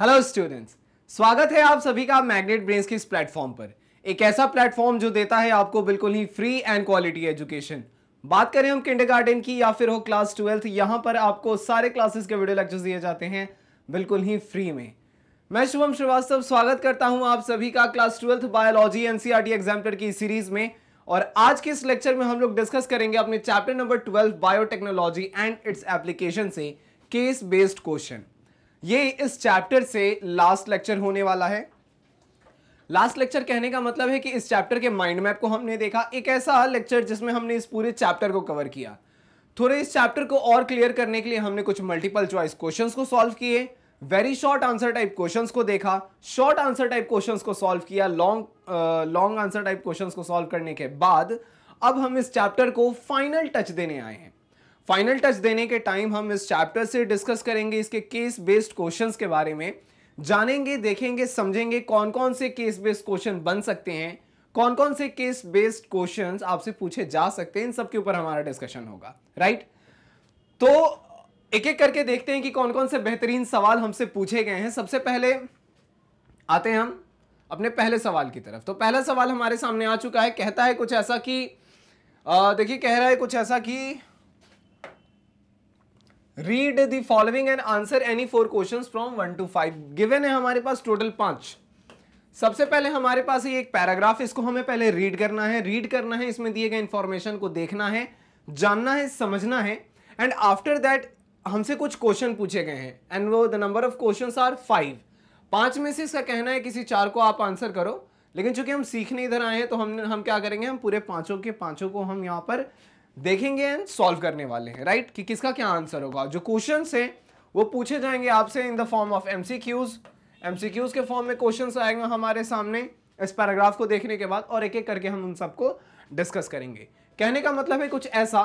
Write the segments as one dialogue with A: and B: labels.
A: Hello students स्वागत है आप सभी का मैग्नेट ब्रेन्स के इस प्लेटफॉर्म पर एक ऐसा प्लेटफॉर्म जो देता है आपको बिल्कुल ही फ्री एंड क्वालिटी एजुकेशन बात करें हम किंडरगार्टन की या फिर हो क्लास ट्वेल्थ यहां पर आपको सारे क्लासेस के वीडियो लेक्चर्स दिए जाते हैं बिल्कुल ही फ्री में मैं शुभम श्रीवास्तव स्वागत करता हूँ आप सभी का class twelfth biology NCERT exemplar की सीरीज में और आज के इस लेक्चर में हम लोग डिस्कस करेंगे अपने chapter number twelve biotechnology and its application से केस बेस्ड क्वेश्चन ये इस चैप्टर से लास्ट लेक्चर होने वाला है लास्ट लेक्चर कहने का मतलब है कि इस चैप्टर के माइंड मैप को हमने देखा एक ऐसा लेक्चर जिसमें हमने इस पूरे चैप्टर को कवर किया थोड़े इस चैप्टर को और क्लियर करने के लिए हमने कुछ मल्टीपल चॉइस क्वेश्चंस को सॉल्व किए very short answer type questions को देखा शॉर्ट आंसर टाइप क्वेश्चंस को सॉल्व किया long long answer type questions को सॉल्व करने के बाद अब हम इस चैप्टर को फाइनल टच देने आए हैं फाइनल टच देने के टाइम हम इस चैप्टर से डिस्कस करेंगे इसके केस बेस्ड क्वेश्चंस के बारे में जानेंगे देखेंगे समझेंगे कौन कौन से केस बेस्ड क्वेश्चन बन सकते हैं कौन कौन से केस बेस्ड क्वेश्चन आपसे पूछे जा सकते हैं इन सबके ऊपर हमारा डिस्कशन होगा राइट तो एक एक करके देखते हैं कि कौन कौन से बेहतरीन सवाल हमसे पूछे गए हैं सबसे पहले आते हैं हम अपने पहले सवाल की तरफ तो पहला सवाल हमारे सामने आ चुका है कहता है कुछ ऐसा कि देखिए कह रहा है कुछ ऐसा कि read the following and answer any four question from one to five given है हमारे पास टोटल पांच सबसे पहले हमारे पास ये एक पैराग्राफ इसको हमें पहले रीड करना है रीड करना है इसमें दिए गए इंफॉर्मेशन को देखना है जानना है समझना है एंड आफ्टर दैट हमसे कुछ क्वेश्चन पूछे गए हैं एंड वो the number of question are five पांच में से इसका कहना है किसी चार को आप आंसर करो लेकिन चूंकि हम सीखने इधर आए हैं तो हम हम क्या करेंगे हम पूरे पांचों के पांचों को हम यहाँ पर देखेंगे एंड सॉल्व करने वाले हैं राइट कि किसका क्या आंसर होगा जो क्वेश्चन है वो पूछे जाएंगे आपसे in the form of M C Qs M C Qs के फॉर्म में क्वेश्चन आएंगे हमारे सामने इस पैराग्राफ को देखने के बाद और एक एक करके हम उन सबको डिस्कस करेंगे कहने का मतलब है कुछ ऐसा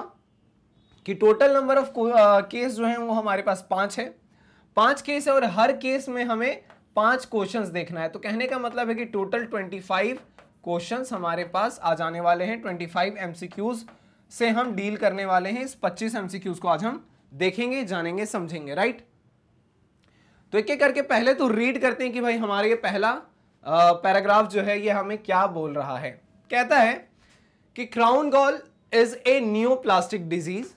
A: कि टोटल नंबर ऑफ केस जो है वो हमारे पास पांच है पांच केस है और हर केस में हमें पांच क्वेश्चंस देखना है तो कहने का मतलब है कि टोटल ट्वेंटी फाइव क्वेश्चंस हमारे पास आ जाने वाले हैं ट्वेंटी फाइव एमसीक्यूज़ से हम डील करने वाले हैं इस पच्चीस एमसीक्यूज को आज हम देखेंगे जानेंगे समझेंगे राइट तो एक एक करके पहले तो रीड करते हैं कि भाई हमारे ये पहला पैराग्राफ जो है ये हमें क्या बोल रहा है कहता है कि crown gall is a neoplastic disease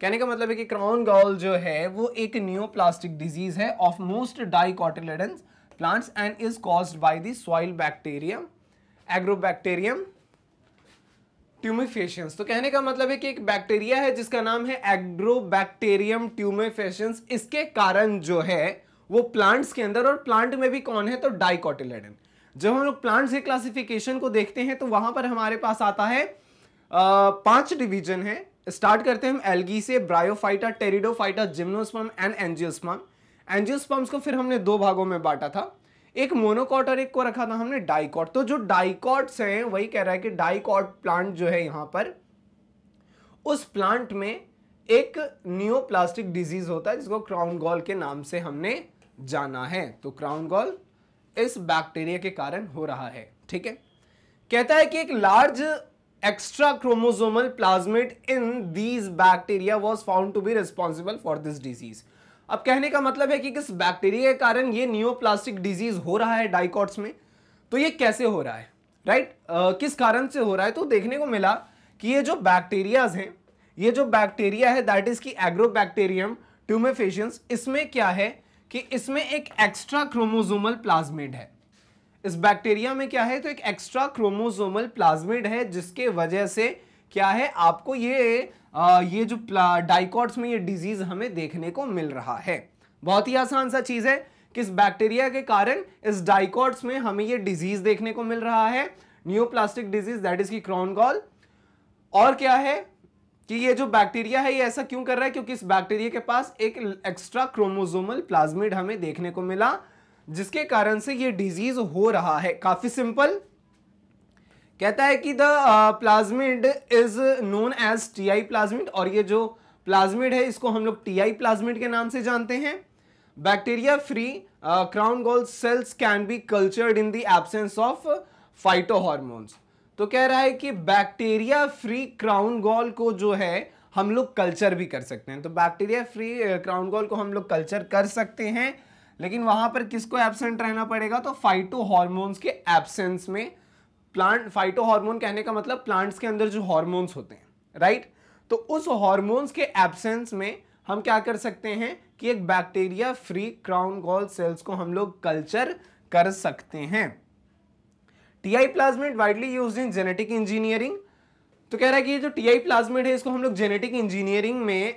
A: कहने का मतलब है कि क्राउन गॉल जो है वो एक न्यू प्लास्टिक डिजीज है of most dicotyledons plants and is cause by दॉइल सॉइल बैक्टीरियम एग्रोबैक्टेरियम ट्यूमिफेशंस तो कहने का मतलब है कि एक बैक्टीरिया है जिसका नाम है एग्रोबैक्टेरियम ट्यूमिफेशंस इसके कारण जो है वो प्लांट्स के अंदर और प्लांट में भी कौन है तो डाइकोटिलेडन जब हम लोग प्लांट्स के क्लासिफिकेशन को देखते हैं तो वहां पर हमारे पास आता है पांच डिवीजन है स्टार्ट करते हैं हम एल्गी से bryophyta pteridophyta gymnosperm and angiosperm angiosperms को फिर हमने दो भागों में बांटा था एक मोनोकॉट और एक को रखा था हमने डाइकॉट तो जो डाइकॉट्स हैं वही कह रहा है कि डाइकॉट प्लांट जो है यहां पर उस प्लांट में एक न्यूप्लास्टिक डिजीज होता है जिसको क्राउन गॉल के नाम से हमने जाना है तो क्राउन गॉल इस बैक्टीरिया के कारण हो रहा है ठीक है कहता है कि एक large extra chromosomal plasmid in these bacteria was found to be responsible for this disease अब कहने का मतलब है कि किस बैक्टीरिया के कारण ये नियोप्लास्टिक डिजीज हो रहा है डाइकॉट्स में तो ये कैसे हो रहा है राइट right? uh, किस कारण से हो रहा है तो देखने को मिला कि ये जो बैक्टीरियाज हैं ये जो बैक्टीरिया है दैट इज की एग्रोबैक्टेरियम ट्यूमेफेशियंस इसमें क्या है कि इसमें एक एक्स्ट्रा क्रोमोजोमल प्लाज्मिड है इस बैक्टीरिया में क्या है तो एक एक्स्ट्रा क्रोमोजोमल प्लाज्मिड है जिसके वजह से क्या है आपको ये आ, ये जो डाइकॉट्स में ये डिजीज हमें देखने को मिल रहा है बहुत ही आसान सा चीज है किस बैक्टीरिया के कारण इस डाइकॉट्स में हमें ये डिजीज देखने को मिल रहा है न्यूप्लास्टिक डिजीज दैट इज की क्रॉन गॉल और क्या है कि ये जो बैक्टीरिया है ये ऐसा क्यों कर रहा है क्योंकि इस बैक्टीरिया के पास एक एक्स्ट्रा क्रोमोजोमल प्लाज्मिड हमें देखने को मिला जिसके कारण से ये डिजीज हो रहा है काफी सिंपल कहता है कि the plasmid is known as T I plasmid और ये जो प्लाज्मिड है इसको हम लोग टी आई प्लाज्मिड के नाम से जानते हैं bacteria free crown gall cells can be cultured in the absence of phytohormones तो कह रहा है कि बैक्टीरिया फ्री क्राउन गोल को जो है हम लोग कल्चर भी कर सकते हैं तो बैक्टीरिया फ्री क्राउन गोल को हम लोग कल्चर कर सकते हैं लेकिन वहां पर किसको एबसेंट रहना पड़ेगा तो फाइटो हॉर्मोन्स के एब्सेंस में प्लांट फाइटो हार्मोन कहने का मतलब प्लांट्स के अंदर जो हार्मोन्स होते हैं राइट तो उस हार्मोन्स के एब्सेंस में हम क्या कर सकते हैं कि एक bacteria free crown gall cells को हम लोग कल्चर कर सकते हैं T I plasmid widely use in genetic engineering तो कह रहा है कि ये जो टी आई प्लाज्मेट है इसको हम लोग जेनेटिक इंजीनियरिंग में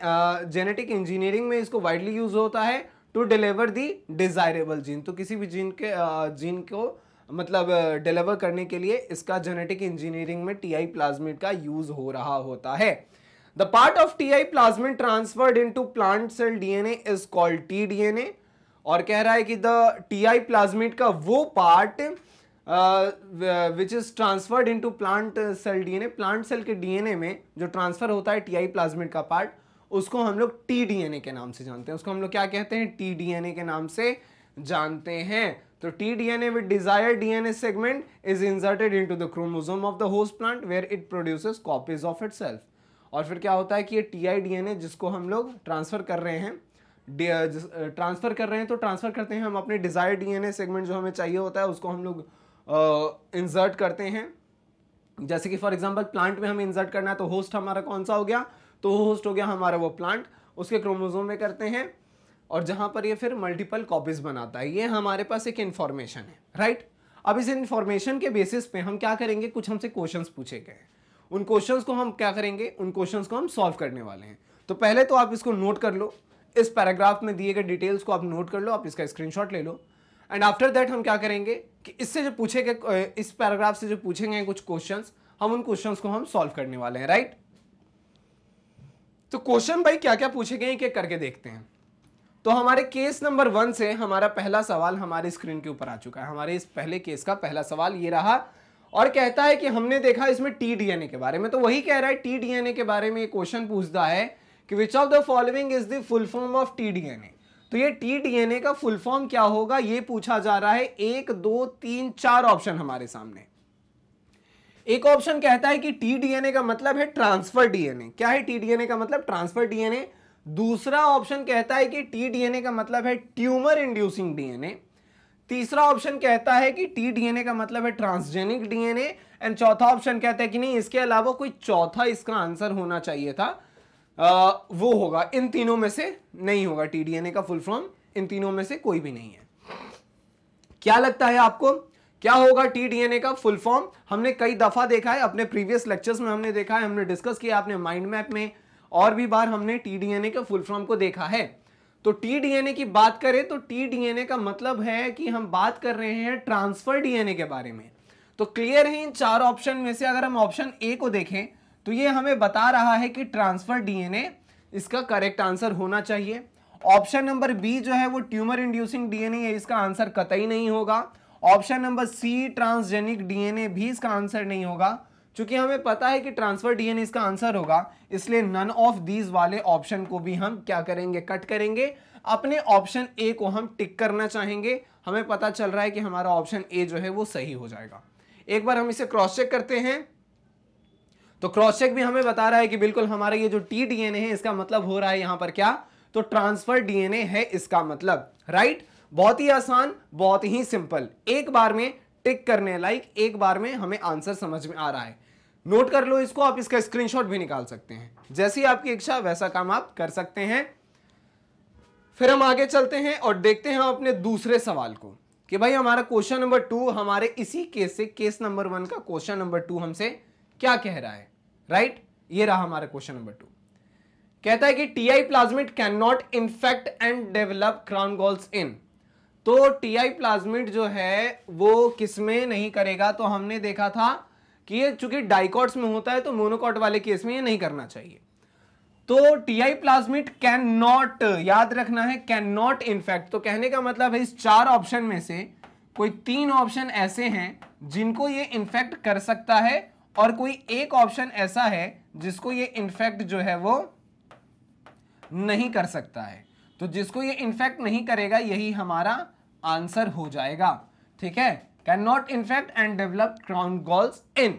A: जेनेटिक uh, इंजीनियरिंग में इसको वाइडली यूज होता है to deliver the desirable gene तो किसी भी जीन के uh, जीन को मतलब डिलीवर करने के लिए इसका जेनेटिक इंजीनियरिंग में टी आई प्लाज्मिड का यूज हो रहा होता है the part of T I plasmid transferred into plant cell DNA is called T और कह रहा है कि द टी आई प्लाज्मिड का वो part which is transferred into plant cell DNA plant cell के डीएनए में जो ट्रांसफर होता है टी आई प्लाज्मिड का पार्ट उसको हम लोग टी डीएनए के नाम से जानते हैं उसको हम लोग क्या कहते हैं टी ए के नाम से जानते हैं तो T D N A with desire D N A segment is inserted into the chromosome of the host plant where it produces copies of itself और फिर क्या होता है कि ये T I D N A जिसको हम लोग ट्रांसफ़र कर रहे हैं ट्रांसफ़र कर रहे हैं तो ट्रांसफ़र करते हैं हम अपने desire D N A segment जो हमें चाहिए होता है उसको हम लोग इंसर्ट करते हैं जैसे कि फॉर एग्जाम्पल प्लांट में हमें इंसर्ट करना है तो होस्ट हमारा कौन सा हो गया तो होस्ट हो गया हमारा वो प्लांट उसके क्रोमोजोम में करते हैं और जहां पर ये फिर मल्टीपल कॉपीज बनाता है ये हमारे पास एक इन्फॉर्मेशन है राइट अब इस इन्फॉर्मेशन के बेसिस पे हम क्या करेंगे कुछ हमसे क्वेश्चन पूछे गए उन क्वेश्चन को हम क्या करेंगे उन क्वेश्चन को हम सॉल्व करने वाले हैं तो पहले तो आप इसको नोट कर लो इस पैराग्राफ में दिए गए डिटेल्स को आप नोट कर लो आप इसका स्क्रीनशॉट ले लो एंड आफ्टर दैट हम क्या करेंगे कि इससे जो पूछे गए इस पैराग्राफ से जो पूछे गए कुछ क्वेश्चन हम उन क्वेश्चन को हम सॉल्व करने वाले हैं राइट तो क्वेश्चन भाई क्या क्या पूछे गए एक करके देखते हैं तो हमारे केस नंबर वन से हमारा पहला सवाल हमारे स्क्रीन के ऊपर आ चुका है हमारे इस पहले केस का पहला सवाल ये रहा और कहता है कि हमने देखा इसमें टी डीएनए के बारे में तो वही कह रहा है टी डीएनए के बारे में क्वेश्चन पूछता है कि which of the following is the full form of T DNA तो ये टी डीएनए का फुल फॉर्म क्या होगा ये पूछा जा रहा है एक दो तीन चार ऑप्शन हमारे सामने एक ऑप्शन कहता है कि टी डीएनए का मतलब है ट्रांसफर डीएनए क्या है टी डीएनए का मतलब ट्रांसफर डीएनए दूसरा ऑप्शन कहता है कि टी डीएनए का मतलब है ट्यूमर इंड्यूसिंग डीएनए तीसरा ऑप्शन कहता है कि टी डीएनए का मतलब है ट्रांसजेनिक डीएनए एंड चौथा ऑप्शन कहता है कि नहीं इसके अलावा कोई चौथा इसका आंसर होना चाहिए था आ, वो होगा इन तीनों में से नहीं होगा टी डीएनए का फुल फॉर्म इन तीनों में से कोई भी नहीं है क्या लगता है आपको क्या होगा टी डीएनए का फुल फॉर्म हमने कई दफा देखा है अपने प्रीवियस लेक्चर्स में हमने देखा है हमने डिस्कस किया आपने माइंड मैप में और भी बार हमने टी के फुल फॉर्म को देखा है तो टी की बात करें तो टी का मतलब है कि हम बात कर रहे हैं ट्रांसफर डीएनए के बारे में तो क्लियर है इन चार ऑप्शन में से अगर हम ऑप्शन ए को देखें तो ये हमें बता रहा है कि ट्रांसफर डीएनए इसका करेक्ट आंसर होना चाहिए ऑप्शन नंबर बी जो है वो ट्यूमर इंड्यूसिंग डीएनए है इसका आंसर कतई नहीं होगा option number C transgenic DNA भी इसका आंसर नहीं होगा चूंकि हमें पता है कि ट्रांसफर डीएनए इसका आंसर होगा इसलिए नन ऑफ दीज वाले ऑप्शन को भी हम क्या करेंगे कट करेंगे अपने ऑप्शन ए को हम टिक करना चाहेंगे हमें पता चल रहा है कि हमारा ऑप्शन ए जो है वो सही हो जाएगा एक बार हम इसे क्रॉस चेक करते हैं तो क्रॉस चेक भी हमें बता रहा है कि बिल्कुल हमारा ये जो टी डीएनए है इसका मतलब हो रहा है यहां पर क्या तो ट्रांसफर डीएनए है इसका मतलब राइट बहुत ही आसान बहुत ही सिंपल एक बार में टिक करने लाइक एक बार में हमें आंसर समझ में आ रहा है नोट कर लो इसको आप इसका स्क्रीनशॉट भी निकाल सकते हैं जैसी आपकी इच्छा वैसा काम आप कर सकते हैं फिर हम आगे चलते हैं और देखते हैं अपने दूसरे सवाल को कि भाई हमारा क्वेश्चन नंबर टू हमारे इसी केस से केस नंबर वन का क्वेश्चन नंबर टू हमसे क्या कह रहा है राइट ये रहा हमारा क्वेश्चन नंबर टू कहता है कि T I plasmid can not infect and develop crown galls in तो टी आई प्लाज्मिट जो है वो किसमें नहीं करेगा तो हमने देखा था कि ये चूंकि डाइकॉट्स में होता है तो मोनोकॉट वाले केस में ये नहीं करना चाहिए तो T I plasmid can not याद रखना है कैन नॉट इनफेक्ट तो कहने का मतलब है इस चार ऑप्शन में से कोई तीन ऑप्शन ऐसे हैं जिनको ये इन्फेक्ट कर सकता है और कोई एक ऑप्शन ऐसा है जिसको ये इन्फेक्ट जो है वो नहीं कर सकता है तो जिसको ये इन्फेक्ट नहीं करेगा यही हमारा आंसर हो जाएगा ठीक है can not infect and develop crown galls in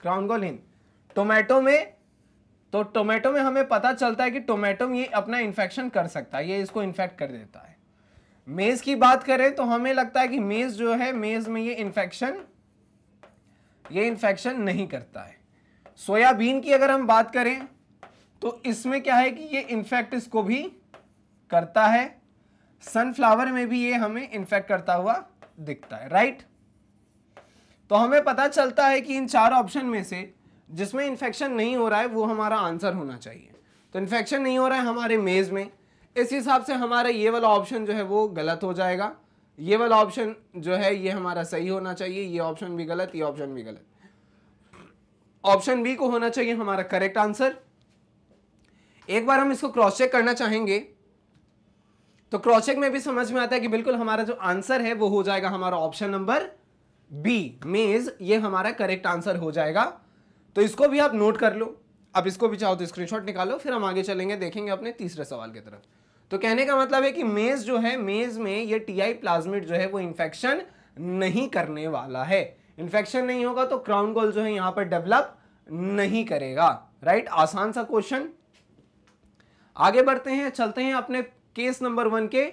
A: crown gall in tomato में तो टोमेटो में हमें पता चलता है कि टोमेटो ये अपना इन्फेक्शन कर सकता है ये इसको इन्फेक्ट कर देता है मेज की बात करें तो हमें लगता है कि मेज जो है मेज में ये इन्फेक्शन ये इन्फेक्शन नहीं करता है सोयाबीन की अगर हम बात करें तो इसमें क्या है कि ये इन्फेक्ट इसको भी करता है सनफ्लावर में भी ये हमें इन्फेक्ट करता हुआ दिखता है राइट तो हमें पता चलता है कि इन चार ऑप्शन में से जिसमें इन्फेक्शन नहीं हो रहा है वो हमारा आंसर होना चाहिए तो इन्फेक्शन नहीं हो रहा है हमारे मेज़ में इस हिसाब से हमारा ये वाला ऑप्शन जो है वो गलत हो जाएगा ये वाला ऑप्शन जो है ये हमारा सही होना चाहिए ये ऑप्शन भी गलत ये ऑप्शन भी गलत ऑप्शन बी को होना चाहिए हमारा करेक्ट आंसर एक बार हम इसको क्रॉस चेक करना चाहेंगे तो क्रॉस चेक में भी समझ में आता है कि बिल्कुल हमारा जो आंसर है वो हो जाएगा हमारा ऑप्शन नंबर बी मेज ये हमारा करेक्ट आंसर हो जाएगा तो इसको भी आप नोट कर लो अब इसको भी चाहो तो स्क्रीनशॉट निकालो फिर हम आगे चलेंगे देखेंगे अपने तीसरे सवाल की तरफ तो कहने का मतलब है कि मेज जो है मेज में ये टी आई प्लाज्मिड जो है वो इन्फेक्शन नहीं करने वाला है इन्फेक्शन नहीं होगा तो क्राउन गोल जो है यहां पर डेवलप नहीं करेगा राइट आसान सा क्वेश्चन आगे बढ़ते हैं चलते हैं अपने केस नंबर वन के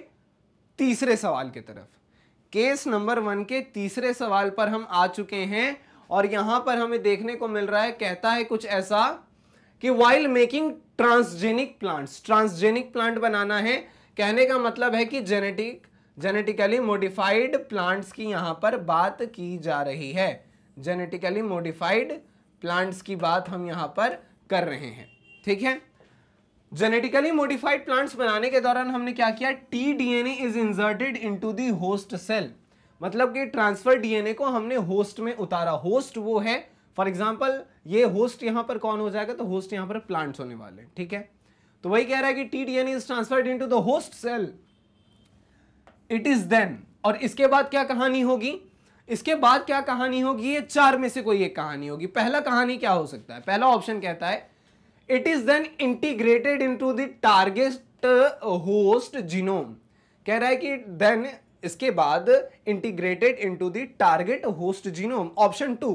A: तीसरे सवाल की तरफ केस नंबर वन के तीसरे सवाल पर हम आ चुके हैं और यहां पर हमें देखने को मिल रहा है कहता है कुछ ऐसा कि while making transgenic plants transgenic plant बनाना है कहने का मतलब है कि जेनेटिक जेनेटिकली मोडिफाइड प्लांट्स की यहां पर बात की जा रही है जेनेटिकली मोडिफाइड प्लांट्स की बात हम यहां पर कर रहे हैं ठीक है जेनेटिकली मोडिफाइड प्लांट्स बनाने के दौरान हमने क्या किया T DNA is inserted into the host cell मतलब कि ट्रांसफर डीएनए को हमने होस्ट में उतारा होस्ट वो है फॉर एग्जाम्पल ये होस्ट यहाँ पर कौन हो जाएगा तो होस्ट यहाँ पर प्लांट्स होने वाले ठीक है तो वही कह रहा है कि T DNA is transferred to the host cell it is then और इसके बाद क्या कहानी होगी इसके बाद क्या कहानी होगी ये चार में से कोई एक कहानी होगी पहला कहानी क्या हो सकता है पहला ऑप्शन कहता है it is then integrated into target host uh, genome कह रहा है कि देन इसके बाद integrated into target host genome option two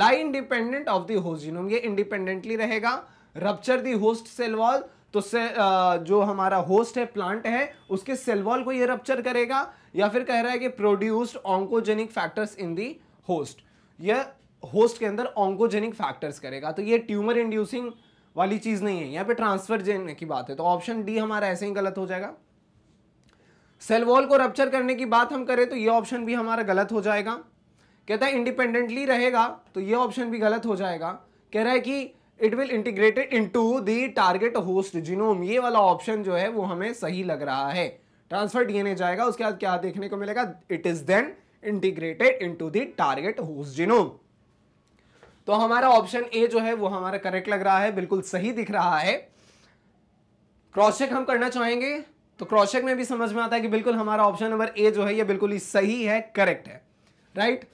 A: lie independent of the host genome ये इंडिपेंडेंटली रहेगा रपचर दी होस्ट सेलवॉल तो से, uh, जो हमारा होस्ट है प्लांट है उसके सेलवॉल को ये रप्चर करेगा या फिर कह रहा है कि produced oncogenic factors in the host यह होस्ट के अंदर ऑंकोजेनिक फैक्टर्स करेगा तो ये ट्यूमर इंड्यूसिंग वाली चीज़ नहीं है यहाँ पे ट्रांसफर जेन की बात है तो ऑप्शन डी हमारा ऐसे ही गलत हो जाएगा सेल वॉल को रप्चर करने की बात हम करें तो ये ऑप्शन भी हमारा गलत हो जाएगा कहता है इंडिपेंडेंटली रहेगा तो ये ऑप्शन भी गलत हो जाएगा कह रहा है कि it will integrated into to target host genome ये वाला ऑप्शन जो है वो हमें सही लग रहा है ट्रांसफर डीएनए जाएगा उसके बाद क्या देखने को मिलेगा it is then integrated into target host genome तो हमारा ऑप्शन ए जो है वो हमारा करेक्ट लग रहा है बिल्कुल सही दिख रहा है चेक हम करना चाहेंगे तो चेक में भी समझ में आता है कि बिल्कुल हमारा ऑप्शन नंबर ए जो है ये बिल्कुल ही सही है करेक्ट है राइट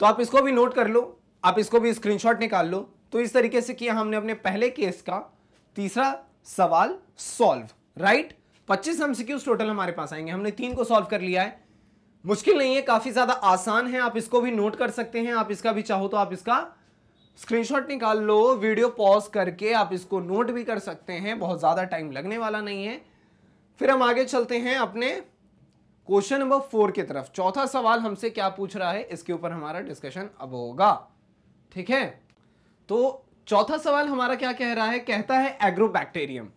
A: तो आप इसको भी नोट कर लो आप इसको भी स्क्रीनशॉट निकाल लो तो इस तरीके से किया हमने अपने पहले केस का तीसरा सवाल सॉल्व राइट पच्चीस एमसीक्यूज टोटल हमारे पास आएंगे हमने तीन को सॉल्व कर लिया है मुश्किल नहीं है काफ़ी ज़्यादा आसान है आप इसको भी नोट कर सकते हैं आप इसका भी चाहो तो आप इसका स्क्रीनशॉट निकाल लो वीडियो पॉज करके आप इसको नोट भी कर सकते हैं बहुत ज़्यादा टाइम लगने वाला नहीं है फिर हम आगे चलते हैं अपने क्वेश्चन नंबर फोर की तरफ चौथा सवाल हमसे क्या पूछ रहा है इसके ऊपर हमारा डिस्कशन अब होगा ठीक है तो चौथा सवाल हमारा क्या कह रहा है कहता है Agrobacterium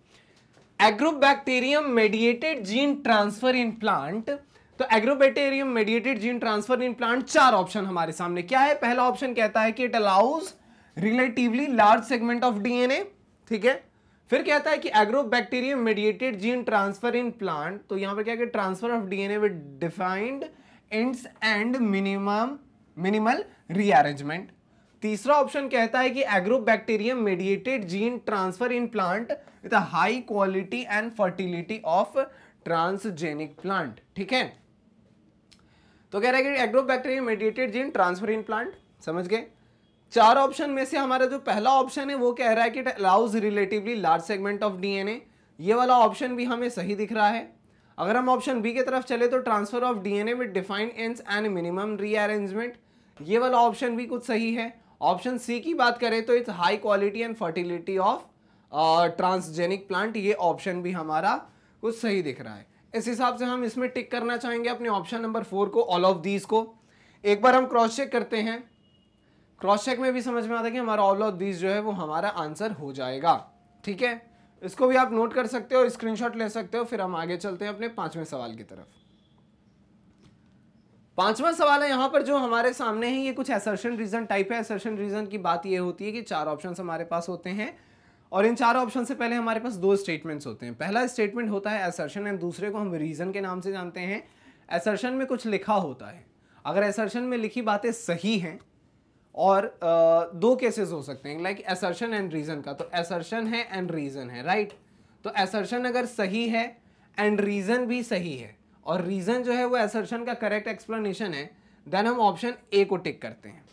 A: Agrobacterium mediated gene transfer in plant तो Agrobacterium mediated gene transfer in plant चार ऑप्शन हमारे सामने क्या है पहला ऑप्शन कहता है कि it allows relatively large segment of DNA ठीक है फिर कहता है कि Agrobacterium mediated gene transfer in plant तो यहां पर क्या कि transfer of DNA with defined ends and minimum minimal rearrangement तीसरा ऑप्शन कहता है कि Agrobacterium mediated gene transfer in plant with high quality and fertility of transgenic plant ठीक है तो कह रहा है कि Agrobacteria mediated gene transfer in plant समझ गए चार ऑप्शन में से हमारा जो पहला ऑप्शन है वो कह रहा है कि it allows relatively large segment of DNA ये वाला ऑप्शन भी हमें सही दिख रहा है अगर हम ऑप्शन बी की तरफ चले तो transfer of DNA with defined ends and minimum rearrangement ये वाला ऑप्शन भी कुछ सही है ऑप्शन सी की बात करें तो its high quality and fertility of transgenic plant ये ऑप्शन भी हमारा कुछ सही दिख रहा है इस हिसाब से हम इसमें टिक करना चाहेंगे अपने ऑप्शन नंबर फोर को ऑल ऑफ दीज को एक बार हम क्रॉस चेक करते हैं क्रॉस चेक में भी समझ में आता है कि हमारा ऑल ऑफ दीज जो है वो हमारा आंसर हो जाएगा ठीक है इसको भी आप नोट कर सकते हो स्क्रीनशॉट ले सकते हो फिर हम आगे चलते हैं अपने पांचवें सवाल की तरफ पांचवा सवाल है यहाँ पर जो हमारे सामने है ये कुछ एसर्शन रीजन टाइप है एसर्शन रीजन की बात ये होती है कि चार ऑप्शन हमारे पास होते हैं और इन चारों ऑप्शन से पहले हमारे पास दो स्टेटमेंट्स होते हैं पहला स्टेटमेंट होता है एसर्शन एंड दूसरे को हम रीज़न के नाम से जानते हैं एसर्शन में कुछ लिखा होता है अगर एसर्शन में लिखी बातें सही हैं और आ, दो केसेस हो सकते हैं लाइक एसर्शन एंड रीज़न का तो एसर्शन है एंड रीज़न है राइट तो एसर्शन अगर सही है एंड रीज़न भी सही है और रीज़न जो है वो एसर्शन का करेक्ट एक्सप्लेनेशन है देन हम ऑप्शन ए को टिक करते हैं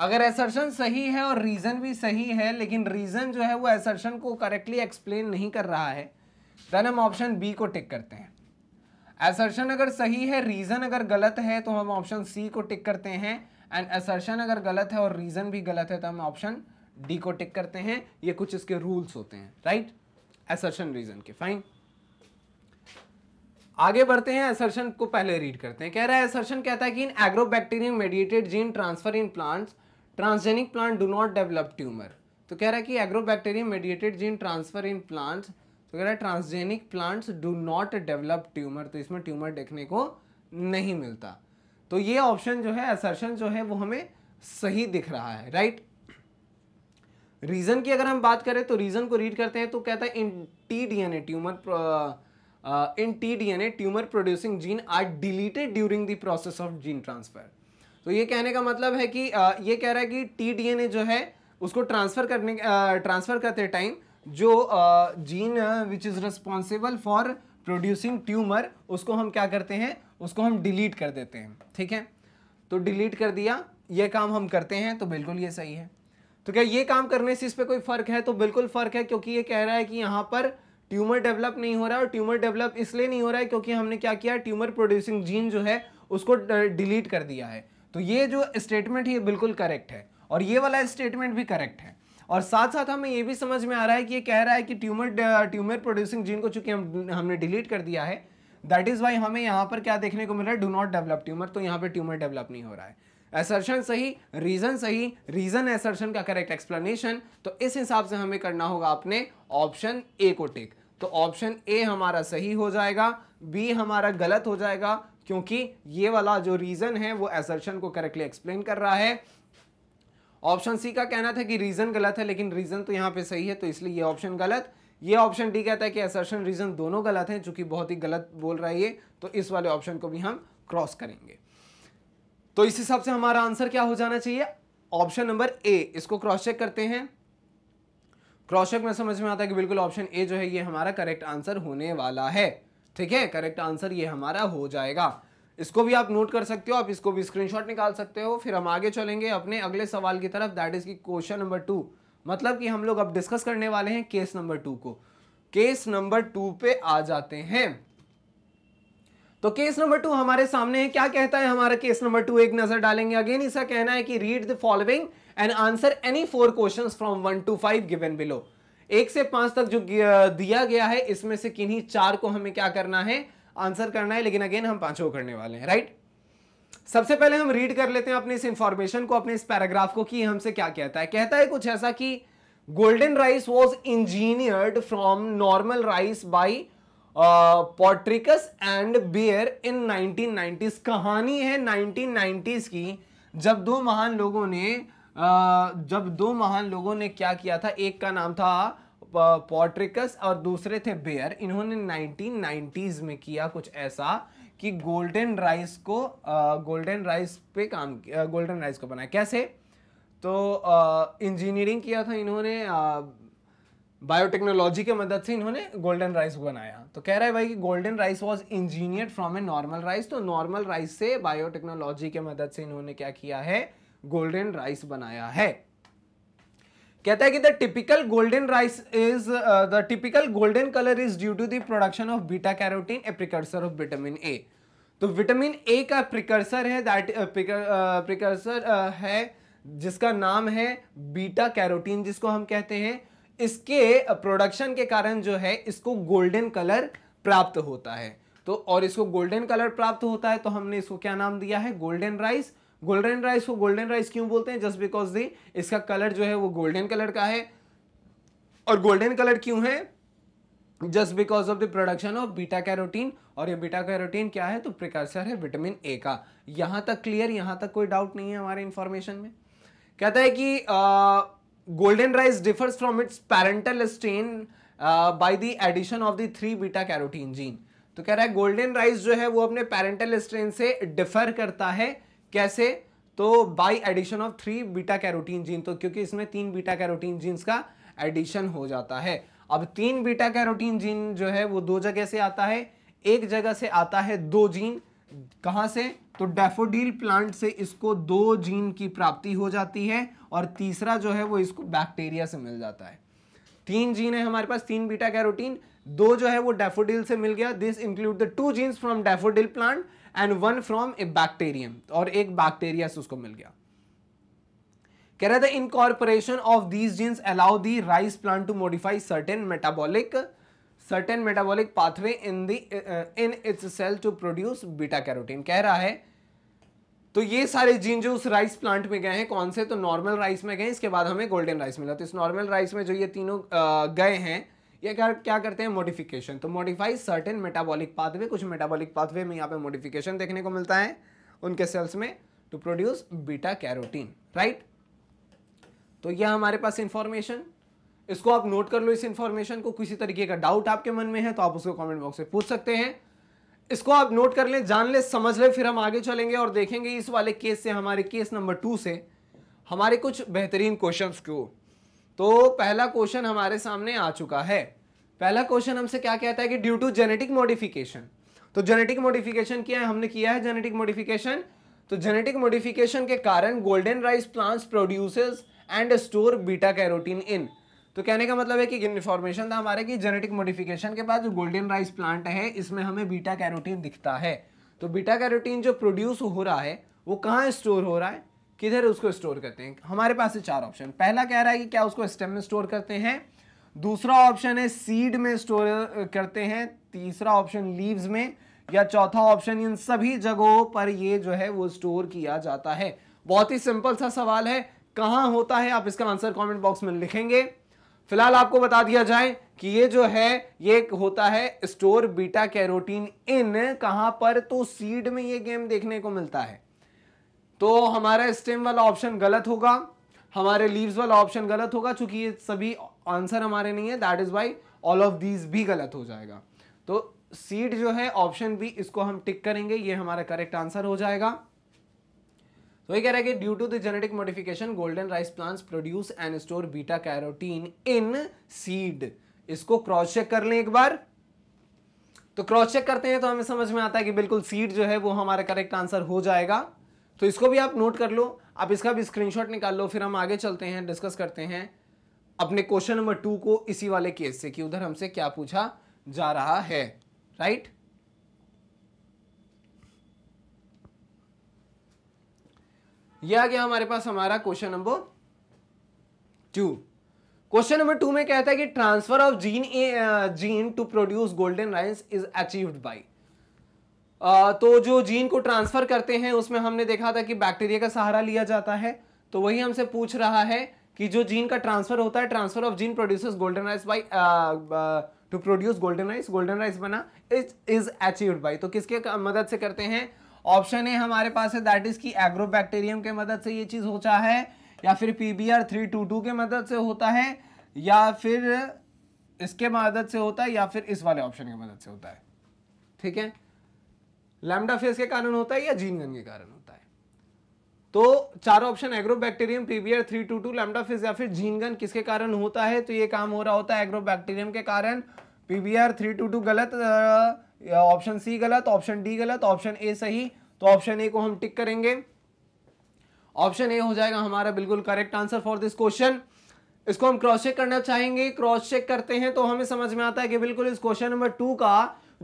A: अगर एसर्शन सही है और रीज़न भी सही है लेकिन रीज़न जो है वो एसर्शन को करेक्टली एक्सप्लेन नहीं कर रहा है देन हम ऑप्शन बी को टिक करते हैं एसर्शन अगर सही है रीज़न अगर गलत है तो हम ऑप्शन सी को टिक करते हैं एंड एसर्शन अगर गलत है और रीज़न भी गलत है तो हम ऑप्शन डी को टिक करते हैं ये कुछ इसके रूल्स होते हैं राइट एसर्शन रीज़न के फाइन आगे बढ़ते हैं एसर्शन को पहले रीड करते हैं कह रहा है एसर्शन कहता है कि in Agrobacterium mediated gene transfer in plants transgenic plant do not develop tumour तो कह रहा है कि bacteria mediated gene transfer in plants तो कह रहा है transgenic plants do not develop tumour तो इसमें ट्यूमर देखने को नहीं मिलता तो ये ऑप्शन जो है असर्शन जो है वो हमें सही दिख रहा है राइट रीजन की अगर हम बात करें तो रीजन को रीड करते हैं तो कहता है in T D N A tumour in T DNA tumour producing gene are deleted during the process of gene transfer तो ये कहने का मतलब है कि आ, ये कह रहा है कि टी डी जो है उसको ट्रांसफ़र करने ट्रांसफ़र करते टाइम जो gene which is responsible for producing tumour उसको हम क्या करते हैं उसको हम डिलीट कर देते हैं ठीक है तो डिलीट कर दिया ये काम हम करते हैं तो बिल्कुल ये सही है तो क्या ये काम करने से इस पर कोई फ़र्क है तो बिल्कुल फ़र्क है क्योंकि ये कह रहा है कि यहाँ पर ट्यूमर डेवलप नहीं हो रहा है और ट्यूमर डेवलप इसलिए नहीं हो रहा है क्योंकि हमने क्या किया ट्यूमर प्रोड्यूसिंग जीन जो है उसको डिलीट कर दिया है तो ये जो स्टेटमेंट ये बिल्कुल करेक्ट है और ये वाला स्टेटमेंट भी करेक्ट है और साथ साथ हमें ये भी समझ में आ रहा है कि ये कह रहा है कि ट्यूमर ट्यूमर प्रोड्यूसिंग जीन को चूंकि हम हमने डिलीट कर दिया है दैट इज़ वाई हमें यहाँ पर क्या देखने को मिल रहा है डू नॉट डेवलप ट्यूमर तो यहाँ पर ट्यूमर डेवलप नहीं हो रहा है एसर्शन सही रीज़न सही रीज़न एसर्शन का करेक्ट एक्सप्लेनेशन तो इस हिसाब से हमें करना होगा अपने ऑप्शन ए को टेक तो ऑप्शन ए हमारा सही हो जाएगा बी हमारा गलत हो जाएगा क्योंकि ये वाला जो रीज़न है वो एसर्शन को करेक्टली एक्सप्लेन कर रहा है ऑप्शन सी का कहना था कि रीज़न गलत है लेकिन रीज़न तो यहां पे सही है तो इसलिए ये ऑप्शन गलत ये ऑप्शन डी कहता है कि एसर्शन रीज़न दोनों गलत हैं चूंकि बहुत ही गलत बोल रहा है ये तो इस वाले ऑप्शन को भी हम क्रॉस करेंगे तो इस हिसाब से हमारा आंसर क्या हो जाना चाहिए ऑप्शन नंबर ए इसको क्रॉस चेक करते हैं क्रॉस चेक में समझ में आता है कि बिल्कुल ऑप्शन ए जो है ये हमारा करेक्ट आंसर होने वाला है ठीक है करेक्ट आंसर ये हमारा हो जाएगा इसको भी आप नोट कर सकते हो आप इसको भी स्क्रीनशॉट निकाल सकते हो फिर हम आगे चलेंगे अपने अगले सवाल की तरफ दैट इज़ की क्वेश्चन नंबर टू मतलब कि हम लोग अब डिस्कस करने वाले हैं केस नंबर टू को केस नंबर टू पे आ जाते हैं तो केस नंबर टू हमारे सामने है क्या कहता है हमारा केस नंबर टू एक नजर डालेंगे अगेन इसका कहना है कि read the following and answer any four questions from one to five given below एक से पांच तक जो दिया गया है इसमें से किन्हीं चार को हमें क्या करना है आंसर करना है लेकिन अगेन हम पांचों करने वाले हैं राइट सबसे पहले हम रीड कर लेते हैं अपने इस इंफॉर्मेशन को अपने इस पैराग्राफ को कि हमसे क्या कहता है कहता है कुछ ऐसा कि golden rice was engineered from normal rice by Potrykus and Beyer in 1990s कहानी है 1990s की जब दो महान लोगों ने जब दो महान लोगों ने क्या किया था एक का नाम था पॉट्रिकस और दूसरे थे बेयर इन्होंने 1990s में किया कुछ ऐसा कि गोल्डन राइस को गोल्डन राइस पे काम गोल्डन राइस को बनाया कैसे तो इंजीनियरिंग किया था इन्होंने बायोटेक्नोलॉजी के मदद से इन्होंने गोल्डन राइस बनाया तो कह रहा है भाई कि golden rice was engineered from a normal rice तो नॉर्मल राइस से बायोटेक्नोलॉजी के मदद से इन्होंने क्या किया है गोल्डन राइस बनाया है कहता है कि the typical golden rice is the typical golden colour is due to the production of beta carotene a precursor of vitamin A तो विटामिन ए का प्रिकर्सर है that precursor uh, uh, uh, है जिसका नाम है बीटा कैरोटीन जिसको हम कहते हैं इसके प्रोडक्शन के कारण जो है इसको गोल्डन कलर प्राप्त होता है तो और इसको गोल्डन कलर प्राप्त होता है तो हमने इसको क्या नाम दिया है गोल्डन राइस गोल्डन राइस को गोल्डन राइस क्यों बोलते हैं जस्ट बिकॉज दी इसका कलर जो है वो गोल्डन कलर का है और गोल्डन कलर क्यों है just because of the production of beta carotene और ये बीटा कैरोटीन क्या है तो प्रिकर्सर है विटामिन ए का यहां तक क्लियर यहां तक कोई डाउट नहीं है हमारे इंफॉर्मेशन में कहता है कि golden rice differs from its parental strain by the addition of the three beta carotene gene तो कह रहा है गोल्डन राइस जो है वो अपने पैरेंटल स्ट्रेन से डिफर करता है कैसे तो by addition of three beta carotene gene तो क्योंकि इसमें तीन बीटा कैरोटीन जीन्स का एडिशन हो जाता है अब तीन बीटा कैरोटीन जीन जो है वो दो जगह से आता है एक जगह से आता है दो जीन कहाँ से तो डेफोडील प्लांट से इसको दो जीन की प्राप्ति हो जाती है और तीसरा जो है वो इसको बैक्टीरिया से मिल जाता है तीन जीन है हमारे पास तीन बीटा कैरोटीन दो जो है वो डेफोडिल से मिल गया this include the two genes from daffodil plant and one from a bacterium और एक बैक्टेरिया से उसको मिल गया कह रहे थे incorporation of these genes allow the rice plant to modify certain metabolic certain metabolic pathway in the in its cell to produce beta carotene कह रहा है तो ये सारे जीन जो उस राइस प्लांट में गए हैं कौन से तो नॉर्मल राइस में गए इसके बाद हमें गोल्डन राइस मिला तो इस नॉर्मल राइस में जो ये तीनों uh, गए हैं ये क्या क्या करते हैं मॉडिफिकेशन तो मॉडिफाई सर्टेन मेटाबॉलिक पाथवे कुछ मेटाबॉलिक पाथवे में यहाँ पे मॉडिफिकेशन देखने को मिलता है उनके सेल्स में to produce beta carotene right तो यह हमारे पास इंफॉर्मेशन इसको आप नोट कर लो इस इंफॉर्मेशन को किसी तरीके का डाउट आपके मन में है तो आप उसको कॉमेंट बॉक्स में पूछ सकते हैं इसको आप नोट कर लें जान लें समझ लें फिर हम आगे चलेंगे और देखेंगे इस वाले केस से हमारे केस नंबर टू से हमारे कुछ बेहतरीन क्वेश्चंस क्यों तो पहला क्वेश्चन हमारे सामने आ चुका है पहला क्वेश्चन हमसे क्या कहता है कि ड्यू टू जेनेटिक मॉडिफिकेशन तो जेनेटिक मॉडिफिकेशन किया है हमने किया है जेनेटिक मॉडिफिकेशन तो जेनेटिक मॉडिफिकेशन के कारण golden rice plants produces and store beta carotene in तो कहने का मतलब है कि इन्फॉर्मेशन था हमारे कि जेनेटिक मॉडिफिकेशन के बाद जो गोल्डन राइस प्लांट है इसमें हमें बीटा कैरोटीन दिखता है तो बीटा कैरोटीन जो प्रोड्यूस हो रहा है वो कहाँ स्टोर हो रहा है किधर उसको स्टोर करते हैं हमारे पास है चार ऑप्शन पहला कह रहा है कि क्या उसको स्टेम में स्टोर करते हैं दूसरा ऑप्शन है सीड में स्टोर करते हैं तीसरा ऑप्शन लीव्स में या चौथा ऑप्शन इन सभी जगहों पर ये जो है वो स्टोर किया जाता है बहुत ही सिंपल सा सवाल है कहां होता है आप इसका आंसर कमेंट बॉक्स में लिखेंगे फिलहाल आपको बता दिया जाए कि ये जो है ये होता है स्टोर बीटा कैरोटीन इन कहां पर तो सीड में ये गेम देखने को मिलता है तो हमारा स्टेम वाला ऑप्शन गलत होगा हमारे लीव्स वाला ऑप्शन गलत होगा चूंकि ये सभी आंसर हमारे नहीं है that is why all of these भी गलत हो जाएगा तो सीड जो है ऑप्शन बी इसको हम टिक करेंगे ये हमारा करेक्ट आंसर हो जाएगा तो ये कह रहा है कि due to the genetic modification golden rice plants produce and store beta carotene in seed इसको क्रॉस चेक कर लें एक बार तो क्रॉस चेक करते हैं तो हमें समझ में आता है कि बिल्कुल सीड जो है वो हमारा करेक्ट आंसर हो जाएगा तो इसको भी आप नोट कर लो आप इसका भी स्क्रीनशॉट निकाल लो फिर हम आगे चलते हैं डिस्कस करते हैं अपने क्वेश्चन नंबर टू को इसी वाले केस से कि उधर हमसे क्या पूछा जा रहा है राइट यह आ गया हमारे पास हमारा question number two question number two में कहता है कि transfer of gene a gene to produce golden rice is achieved by तो जो जीन को ट्रांसफ़र करते हैं उसमें हमने देखा था कि बैक्टीरिया का सहारा लिया जाता है तो वही हमसे पूछ रहा है कि जो जीन का ट्रांसफ़र होता है transfer of gene producers golden rice by to produce golden rice golden rice बना इट इज़ अचीव्ड बाई तो किसके मदद से करते हैं ऑप्शन है हमारे पास है दैट इज़ की एग्रो बैक्टेरियम के मदद से ये चीज़ होता है या फिर P B R three two two के मदद से होता है या फिर इसके मदद से होता है या फिर इस वाले ऑप्शन की मदद से होता है ठीक है लैमडा फेस के कारण होता है या जीन गन के कारण होता है तो चार option Agrobacterium PBR three two two lambda phage या फिर जीन गन किसके कारण होता है तो ये काम हो रहा होता है एग्रोबैक्टीरियम के कारण पीबीआर थ्री टू टू गलत ऑप्शन सी गलत ऑप्शन डी गलत ऑप्शन ए सही तो ऑप्शन ए को हम टिक करेंगे ऑप्शन ए हो जाएगा हमारा बिल्कुल correct answer for this question इसको हम क्रॉस चेक करना चाहेंगे क्रॉस चेक करते हैं तो हमें समझ में आता है कि बिल्कुल इस क्वेश्चन नंबर टू का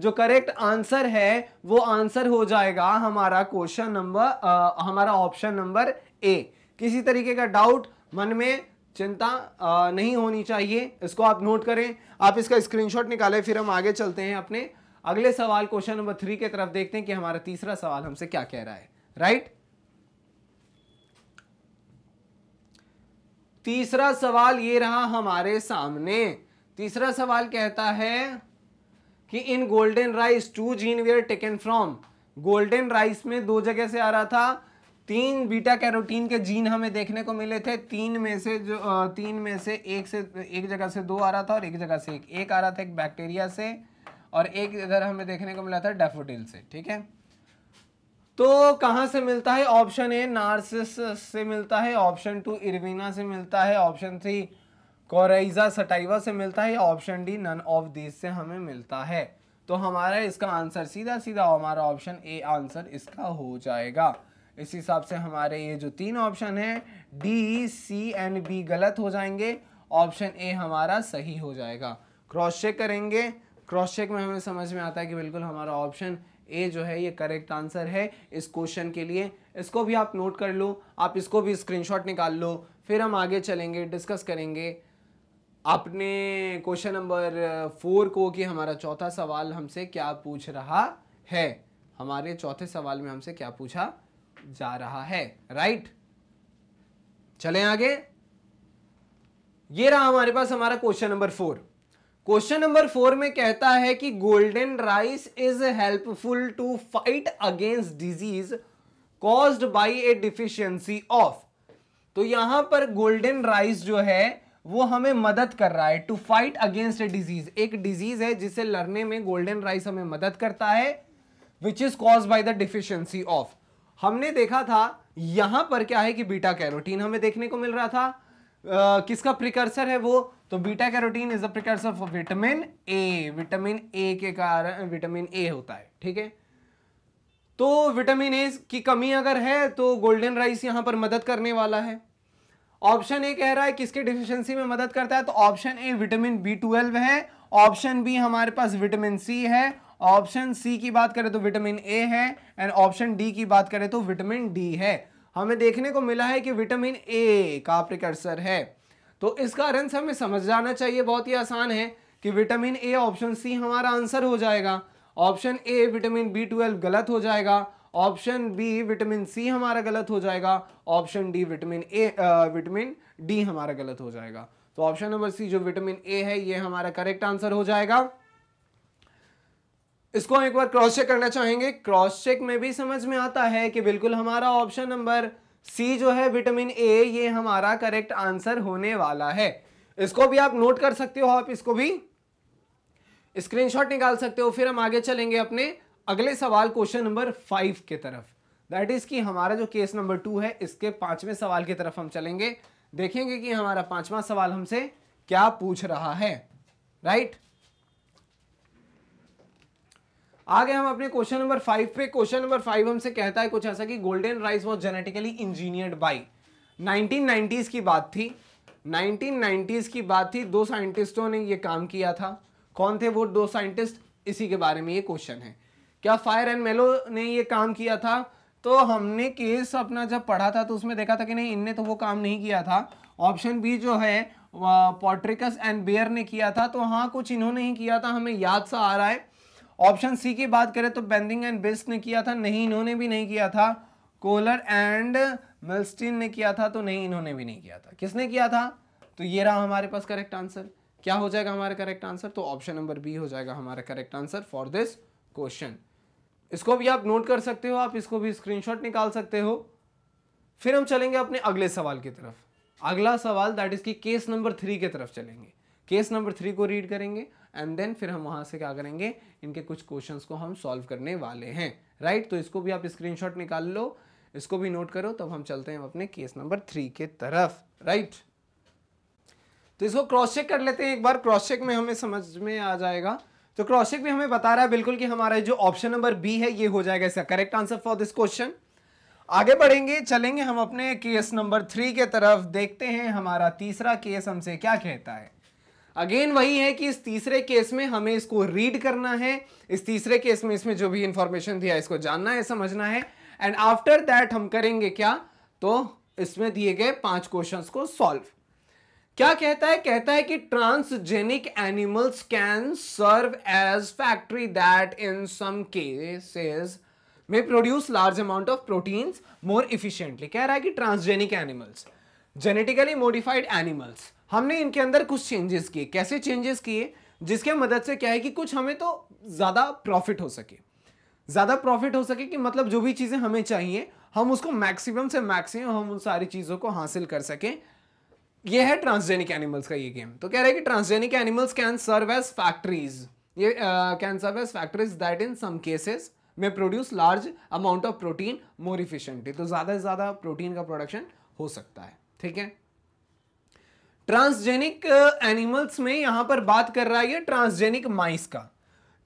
A: जो करेक्ट आंसर है वो आंसर हो जाएगा हमारा क्वेश्चन नंबर हमारा ऑप्शन नंबर ए किसी तरीके का डाउट मन में चिंता आ, नहीं होनी चाहिए इसको आप नोट करें आप इसका स्क्रीनशॉट निकालें फिर हम आगे चलते हैं अपने अगले सवाल क्वेश्चन नंबर थ्री के तरफ देखते हैं कि हमारा तीसरा सवाल हमसे क्या कह रहा है राइट तीसरा सवाल ये रहा हमारे सामने तीसरा सवाल कहता है कि in golden rice two gene were taken from golden rice में दो जगह से आ रहा था तीन बीटा कैरोटीन के जीन हमें देखने को मिले थे तीन में से जो तीन में से एक से एक जगह से दो आ रहा था और एक जगह से एक एक आ रहा था एक बैक्टीरिया से और एक इधर हमें देखने को मिला था डेफोडिल से ठीक है तो कहाँ से मिलता है ऑप्शन ए नार्सिस से मिलता है ऑप्शन टू इरविना से मिलता है ऑप्शन थ्री कोराइजा सटाइवा से मिलता है option D none of this से हमें मिलता है तो हमारा इसका आंसर सीधा सीधा हमारा ऑप्शन ए आंसर इसका हो जाएगा इस हिसाब से हमारे ये जो तीन ऑप्शन हैं डी सी एंड बी गलत हो जाएंगे ऑप्शन ए हमारा सही हो जाएगा क्रॉस चेक करेंगे क्रॉस चेक में हमें समझ में आता है कि बिल्कुल हमारा ऑप्शन ए जो है ये करेक्ट आंसर है इस क्वेश्चन के लिए इसको भी आप नोट कर लो आप इसको भी स्क्रीनशॉट निकाल लो फिर हम आगे चलेंगे डिस्कस करेंगे आपने क्वेश्चन नंबर फोर को कि हमारा चौथा सवाल हमसे क्या पूछ रहा है हमारे चौथे सवाल में हमसे क्या पूछा जा रहा है राइट चले आगे ये रहा हमारे पास हमारा question number four question number four में कहता है कि golden rice is helpful to fight against disease caused by a deficiency of तो यहां पर गोल्डन राइस जो है वो हमें मदद कर रहा है to fight against a disease एक डिजीज है जिसे लड़ने में गोल्डन राइस हमें मदद करता है which is cause by the deficiency of हमने देखा था यहां पर क्या है कि बीटा कैरोटीन हमें देखने को मिल रहा था आ, किसका प्रिकर्सर है वो तो beta carotene is the precursor for vitamin A vitamin A के कारण विटामिन ए होता है ठीक है तो विटामिन ए की कमी अगर है तो गोल्डन राइस यहां पर मदद करने वाला है ऑप्शन ए कह रहा है किसके डिफिशियंसी में मदद करता है तो option A vitamin B twelve है ऑप्शन बी हमारे पास विटामिन सी है ऑप्शन सी की बात करें तो विटामिन ए है एंड ऑप्शन डी की बात करें तो विटामिन डी है हमें देखने को मिला है कि विटामिन ए का प्रिकर्सर है तो इसका आंसर हमें समझ जाना चाहिए बहुत ही आसान है कि विटामिन ए ऑप्शन सी हमारा आंसर हो जाएगा option A vitamin B twelve गलत हो जाएगा ऑप्शन बी विटामिन सी हमारा गलत हो जाएगा option D vitamin A vitamin D हमारा गलत हो जाएगा तो ऑप्शन नंबर सी जो विटामिन ए है ये हमारा करेक्ट आंसर हो जाएगा इसको हम एक बार क्रॉस चेक करना चाहेंगे क्रॉस चेक में भी समझ में आता है कि बिल्कुल हमारा ऑप्शन नंबर सी जो है विटामिन ए ये हमारा करेक्ट आंसर होने वाला है इसको भी आप नोट कर सकते हो आप इसको भी स्क्रीनशॉट निकाल सकते हो फिर हम आगे चलेंगे अपने अगले सवाल क्वेश्चन नंबर फाइव के तरफ दैट इज़ कि हमारा जो केस नंबर टू है इसके पांचवें सवाल की तरफ हम चलेंगे देखेंगे कि हमारा पांचवा सवाल हमसे क्या पूछ रहा है राइट right? आगे हम अपने क्वेश्चन नंबर फाइव पे क्वेश्चन नंबर फाइव हमसे कहता है कुछ ऐसा कि golden rice was genetically engineered by 1990s की बात थी 1990s की बात थी दो साइंटिस्टों ने ये काम किया था कौन थे वो दो साइंटिस्ट इसी के बारे में ये क्वेश्चन है क्या फायर एंड मेलो ने ये काम किया था तो हमने केस अपना जब पढ़ा था तो उसमें देखा था कि नहीं इनने तो वो काम नहीं किया था ऑप्शन बी जो है पॉट्रिकस एंड बियर ने किया था तो हाँ कुछ इन्होंने ही किया था हमें याद सा आ रहा है ऑप्शन सी की बात करें तो बेंदिंग एंड बेस्ट ने किया था नहीं इन्होंने भी नहीं किया था कोलर एंड मिल्स्टीन ने किया था तो नहीं इन्होंने भी नहीं किया था किसने किया था तो ये रहा हमारे पास करेक्ट आंसर क्या हो जाएगा हमारा करेक्ट आंसर तो ऑप्शन नंबर बी हो जाएगा हमारा correct answer for this question इसको भी आप नोट कर सकते हो आप इसको भी स्क्रीनशॉट निकाल सकते हो फिर हम चलेंगे अपने अगले सवाल की तरफ अगला सवाल दैट इज़ की केस नंबर थ्री की तरफ चलेंगे केस नंबर थ्री को रीड करेंगे एंड देन फिर हम वहां से क्या करेंगे इनके कुछ क्वेश्चन को हम सॉल्व करने वाले हैं राइट right? तो इसको भी आप स्क्रीन निकाल लो इसको भी नोट करो तब हम चलते हैं अपने केस नंबर थ्री के तरफ राइट right? तो इसको क्रॉस चेक कर लेते हैं एक बार क्रॉस चेक में हमें समझ में आ जाएगा तो क्रॉशेक भी हमें बता रहा है बिल्कुल कि हमारा जो ऑप्शन नंबर बी है ये हो जाएगा इसका correct answer for this question आगे बढ़ेंगे चलेंगे हम अपने केस नंबर थ्री के तरफ देखते हैं हमारा तीसरा केस हमसे क्या कहता है अगेन वही है कि इस तीसरे केस में हमें इसको रीड करना है इस तीसरे केस में इसमें जो भी इंफॉर्मेशन दिया इसको जानना है समझना है एंड आफ्टर दैट हम करेंगे क्या तो इसमें दिए गए पांच क्वेश्चंस को सॉल्व क्या कहता है कहता है कि transgenic animals can serve as factory that in some cases में produce large amount of proteins more efficiently कह रहा है कि transgenic animals genetically modified animals हमने इनके अंदर कुछ चेंजेस किए कैसे चेंजेस किए जिसके मदद से क्या है कि कुछ हमें तो ज़्यादा प्रॉफिट हो सके ज़्यादा प्रॉफिट हो सके कि मतलब जो भी चीज़ें हमें चाहिए हम उसको मैक्सिमम से मैक्सिमम हम उन सारी चीज़ों को हासिल कर सकें ये है ट्रांसजेनिक एनिमल्स का ये गेम तो कह रहे हैं कि transgenic animals can serve as factories ये can serve as factories that in some cases में produce large amount of protein more efficiently तो ज़्यादा से ज़्यादा प्रोटीन का प्रोडक्शन हो सकता है ठीक है ट्रांसजेनिक एनिमल्स uh, में यहां पर बात कर रहा है ट्रांसजेनिक माइस का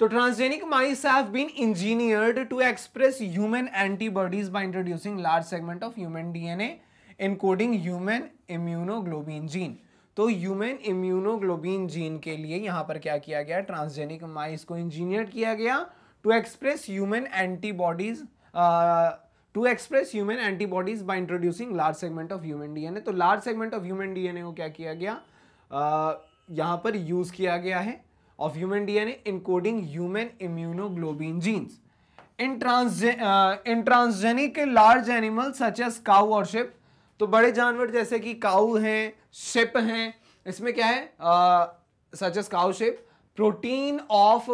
A: तो transgenic mice have been engineered to express human antibodies by introducing large segment of human DNA encoding human immunoglobulin gene तो ह्यूमन इम्यूनोग्लोबिन जीन के लिए यहां पर क्या किया गया ट्रांसजेनिक माइस को इंजीनियर किया गया to express human antibodies to express human antibodies by introducing large segment of human DNA तो large segment of human DNA को क्या किया गया uh, यहाँ पर यूज किया गया है of human DNA encoding human immunoglobulin genes in ट्रांसजे in transgenic large large such as cow और शिप तो बड़े जानवर जैसे कि काऊ हैं शिप हैं इसमें क्या है such as cow sheep protein of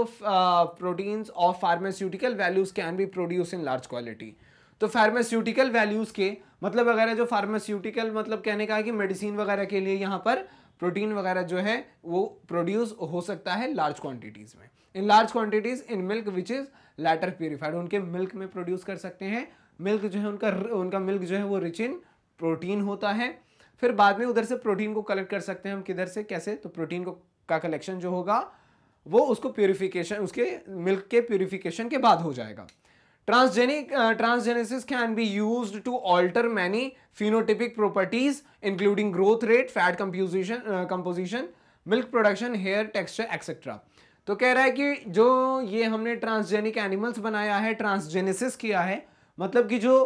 A: proteins of pharmaceutical values can be produce in large quality तो फार्मास्यूटिकल वैल्यूज के मतलब वगैरह जो फार्मास्यूटिकल मतलब कहने का है कि मेडिसिन वगैरह के लिए यहाँ पर प्रोटीन वगैरह जो है वो प्रोड्यूस हो सकता है लार्ज क्वांटिटीज में in large quantities in milk which is later purified उनके मिल्क में प्रोड्यूस कर सकते हैं मिल्क जो है उनका उनका मिल्क जो है वो रिच इन प्रोटीन होता है फिर बाद में उधर से प्रोटीन को कलेक्ट कर सकते हैं हम किधर से कैसे तो प्रोटीन को का कलेक्शन जो होगा वो उसको प्योरिफिकेशन उसके मिल्क के प्योरिफिकेशन के बाद हो जाएगा transgenic transgenesis can be use to alter many phenotypic properties including growth rate fat composition composition milk production hair texture etcetera तो कह रहा है कि जो ये हमने ट्रांसजेनिक एनिमल्स बनाया है ट्रांसजेनेसिस किया है मतलब कि जो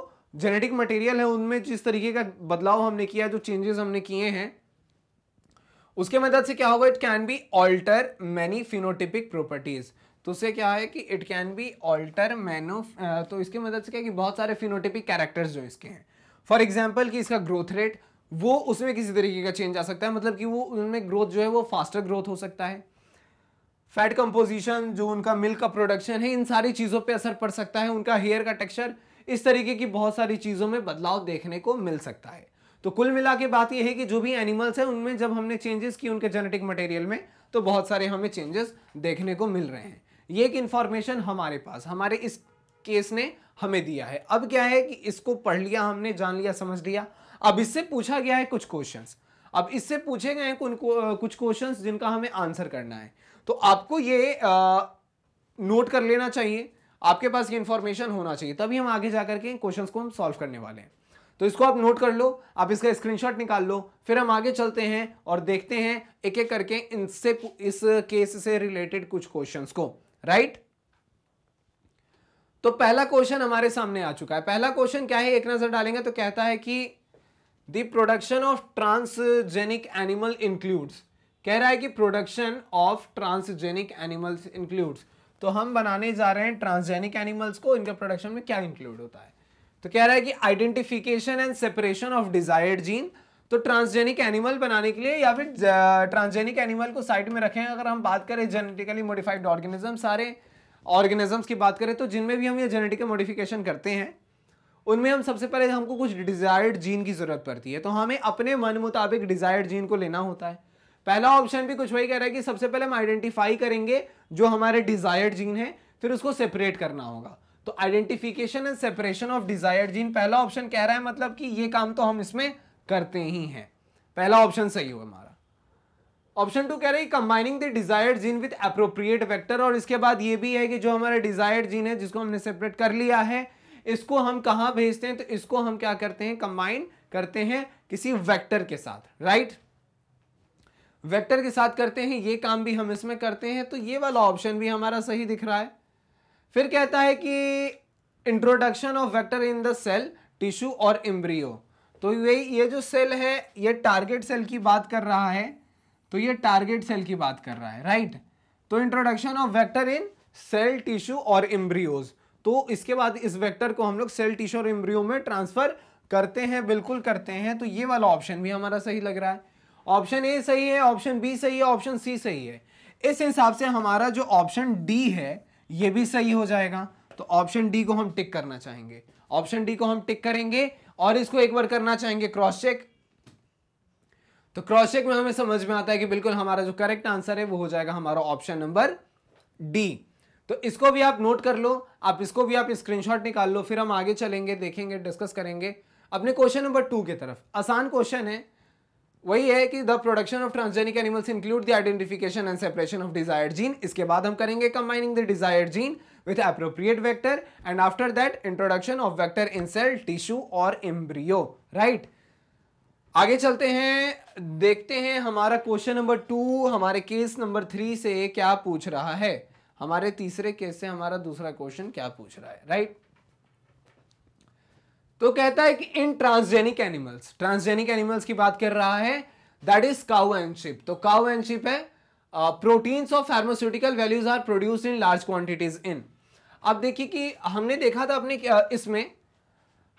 A: जेनेटिक मटेरियल है उनमें जिस तरीके का बदलाव हमने किया जो चेंजेस हमने किए हैं उसके मदद से क्या होगा it can be alter many phenotypic properties तो उससे क्या है कि it can be alter many तो इसके मदद से क्या कि बहुत सारे फिनोटिपिक कैरेक्टर्स जो इसके हैं फॉर एग्जाम्पल कि इसका ग्रोथ रेट वो उसमें किसी तरीके का चेंज आ सकता है मतलब कि वो उनमें ग्रोथ जो है वो फास्टर ग्रोथ हो सकता है फैट कंपोजिशन जो उनका मिल्क का प्रोडक्शन है इन सारी चीज़ों पे असर पड़ सकता है उनका हेयर का टेक्सचर इस तरीके की बहुत सारी चीज़ों में बदलाव देखने को मिल सकता है तो कुल मिला के बात यह है कि जो भी एनिमल्स हैं उनमें जब हमने चेंजेस की उनके जेनेटिक मटेरियल में तो बहुत सारे हमें चेंजेस देखने को मिल रहे हैं ये एक इंफॉर्मेशन हमारे पास हमारे इस केस ने हमें दिया है अब क्या है कि इसको पढ़ लिया हमने जान लिया समझ लिया अब इससे पूछा गया है कुछ क्वेश्चन अब इससे पूछे गए हैं कुछ क्वेश्चन जिनका हमें आंसर करना है तो आपको ये आ, नोट कर लेना चाहिए आपके पास ये इन्फॉर्मेशन होना चाहिए तभी हम आगे जा करके क्वेश्चन को हम सॉल्व करने वाले हैं तो इसको आप नोट कर लो आप इसका स्क्रीनशॉट निकाल लो फिर हम आगे चलते हैं और देखते हैं एक एक करके इनसे इस केस से रिलेटेड कुछ क्वेश्चंस को राइट तो पहला क्वेश्चन हमारे सामने आ चुका है पहला क्वेश्चन क्या है एक नजर डालेंगे तो कहता है कि the production of transgenic animal includes कह रहा है कि production of transgenic animals includes तो हम बनाने जा रहे हैं ट्रांसजेनिक एनिमल्स को इनका प्रोडक्शन में क्या इंक्लूड होता है तो कह रहा है कि identification and separation of desired gene तो ट्रांसजेनिक एनिमल बनाने के लिए या फिर ट्रांसजेनिक एनिमल को साइड में रखें अगर हम बात करें जेनेटिकली मॉडिफाइड ऑर्गेनिज्म सारे ऑर्गेनिजम्स की बात करें तो जिनमें भी हम ये जेनेटिकल मॉडिफिकेशन करते हैं उनमें हम सबसे पहले हमको कुछ डिजायर्ड जीन की ज़रूरत पड़ती है तो हमें अपने मन मुताबिक डिजायर्ड जीन को लेना होता है पहला ऑप्शन भी कुछ वही कह रहा है कि सबसे पहले हम आइडेंटिफाई करेंगे जो हमारे डिजायर्ड जीन है फिर उसको सेपरेट करना होगा तो identification and separation of desired gene पहला ऑप्शन कह रहा है मतलब कि ये काम तो हम इसमें करते ही हैं पहला ऑप्शन सही हुआ हमारा ऑप्शन टू कह रहे हैं combining the desired gene with appropriate vector और इसके बाद ये भी है कि जो हमारा डिजायर्ड जीन है जिसको हमने सेपरेट कर लिया है इसको हम कहां भेजते हैं तो इसको हम क्या करते हैं कंबाइन करते हैं किसी वेक्टर के साथ राइट right? वेक्टर के साथ करते हैं ये काम भी हम इसमें करते हैं तो ये वाला ऑप्शन भी हमारा सही दिख रहा है फिर कहता है कि introduction of vector in the cell tissue और इम्ब्रियो तो ये ये जो सेल है ये टारगेट सेल की बात कर रहा है तो ये टारगेट सेल की बात कर रहा है राइट तो introduction of vector in cell tissue और इम्ब्रियोज तो इसके बाद इस वेक्टर को हम लोग सेल टिश्यू और इम्ब्रियो में ट्रांसफर करते हैं बिल्कुल करते हैं तो ये वाला ऑप्शन भी हमारा सही लग रहा है ऑप्शन ए सही है ऑप्शन बी सही है ऑप्शन सी सही है इस हिसाब से हमारा जो ऑप्शन डी है ये भी सही हो जाएगा तो ऑप्शन डी को हम टिक करना चाहेंगे ऑप्शन डी को हम टिक करेंगे और इसको एक बार करना चाहेंगे क्रॉस चेक तो क्रॉस चेक में हमें समझ में आता है कि बिल्कुल हमारा जो करेक्ट आंसर है वो हो जाएगा हमारा ऑप्शन नंबर डी तो इसको भी आप नोट कर लो आप इसको भी आप स्क्रीनशॉट निकाल लो फिर हम आगे चलेंगे देखेंगे डिस्कस करेंगे अपने क्वेश्चन नंबर टू की तरफ आसान क्वेश्चन है वही है कि the production of transgenic animals include the identification and separation of desired gene इसके बाद हम करेंगे combining the desired gene with appropriate vector and after that introduction of vector in cell tissue और एम्ब्रियो राइट आगे चलते हैं देखते हैं हमारा क्वेश्चन नंबर टू हमारे केस नंबर थ्री से क्या पूछ रहा है हमारे तीसरे केस से हमारा दूसरा क्वेश्चन क्या पूछ रहा है राइट right? तो कहता है कि इन ट्रांसजेनिक एनिमल्स ट्रांसजेनिक एनिमल्स की बात कर रहा है दैट इज काउ एंडशिप तो काउ एंडशिप है proteins of pharmaceutical values are produce in large quantities in अब देखिए कि हमने देखा था अपने uh, इसमें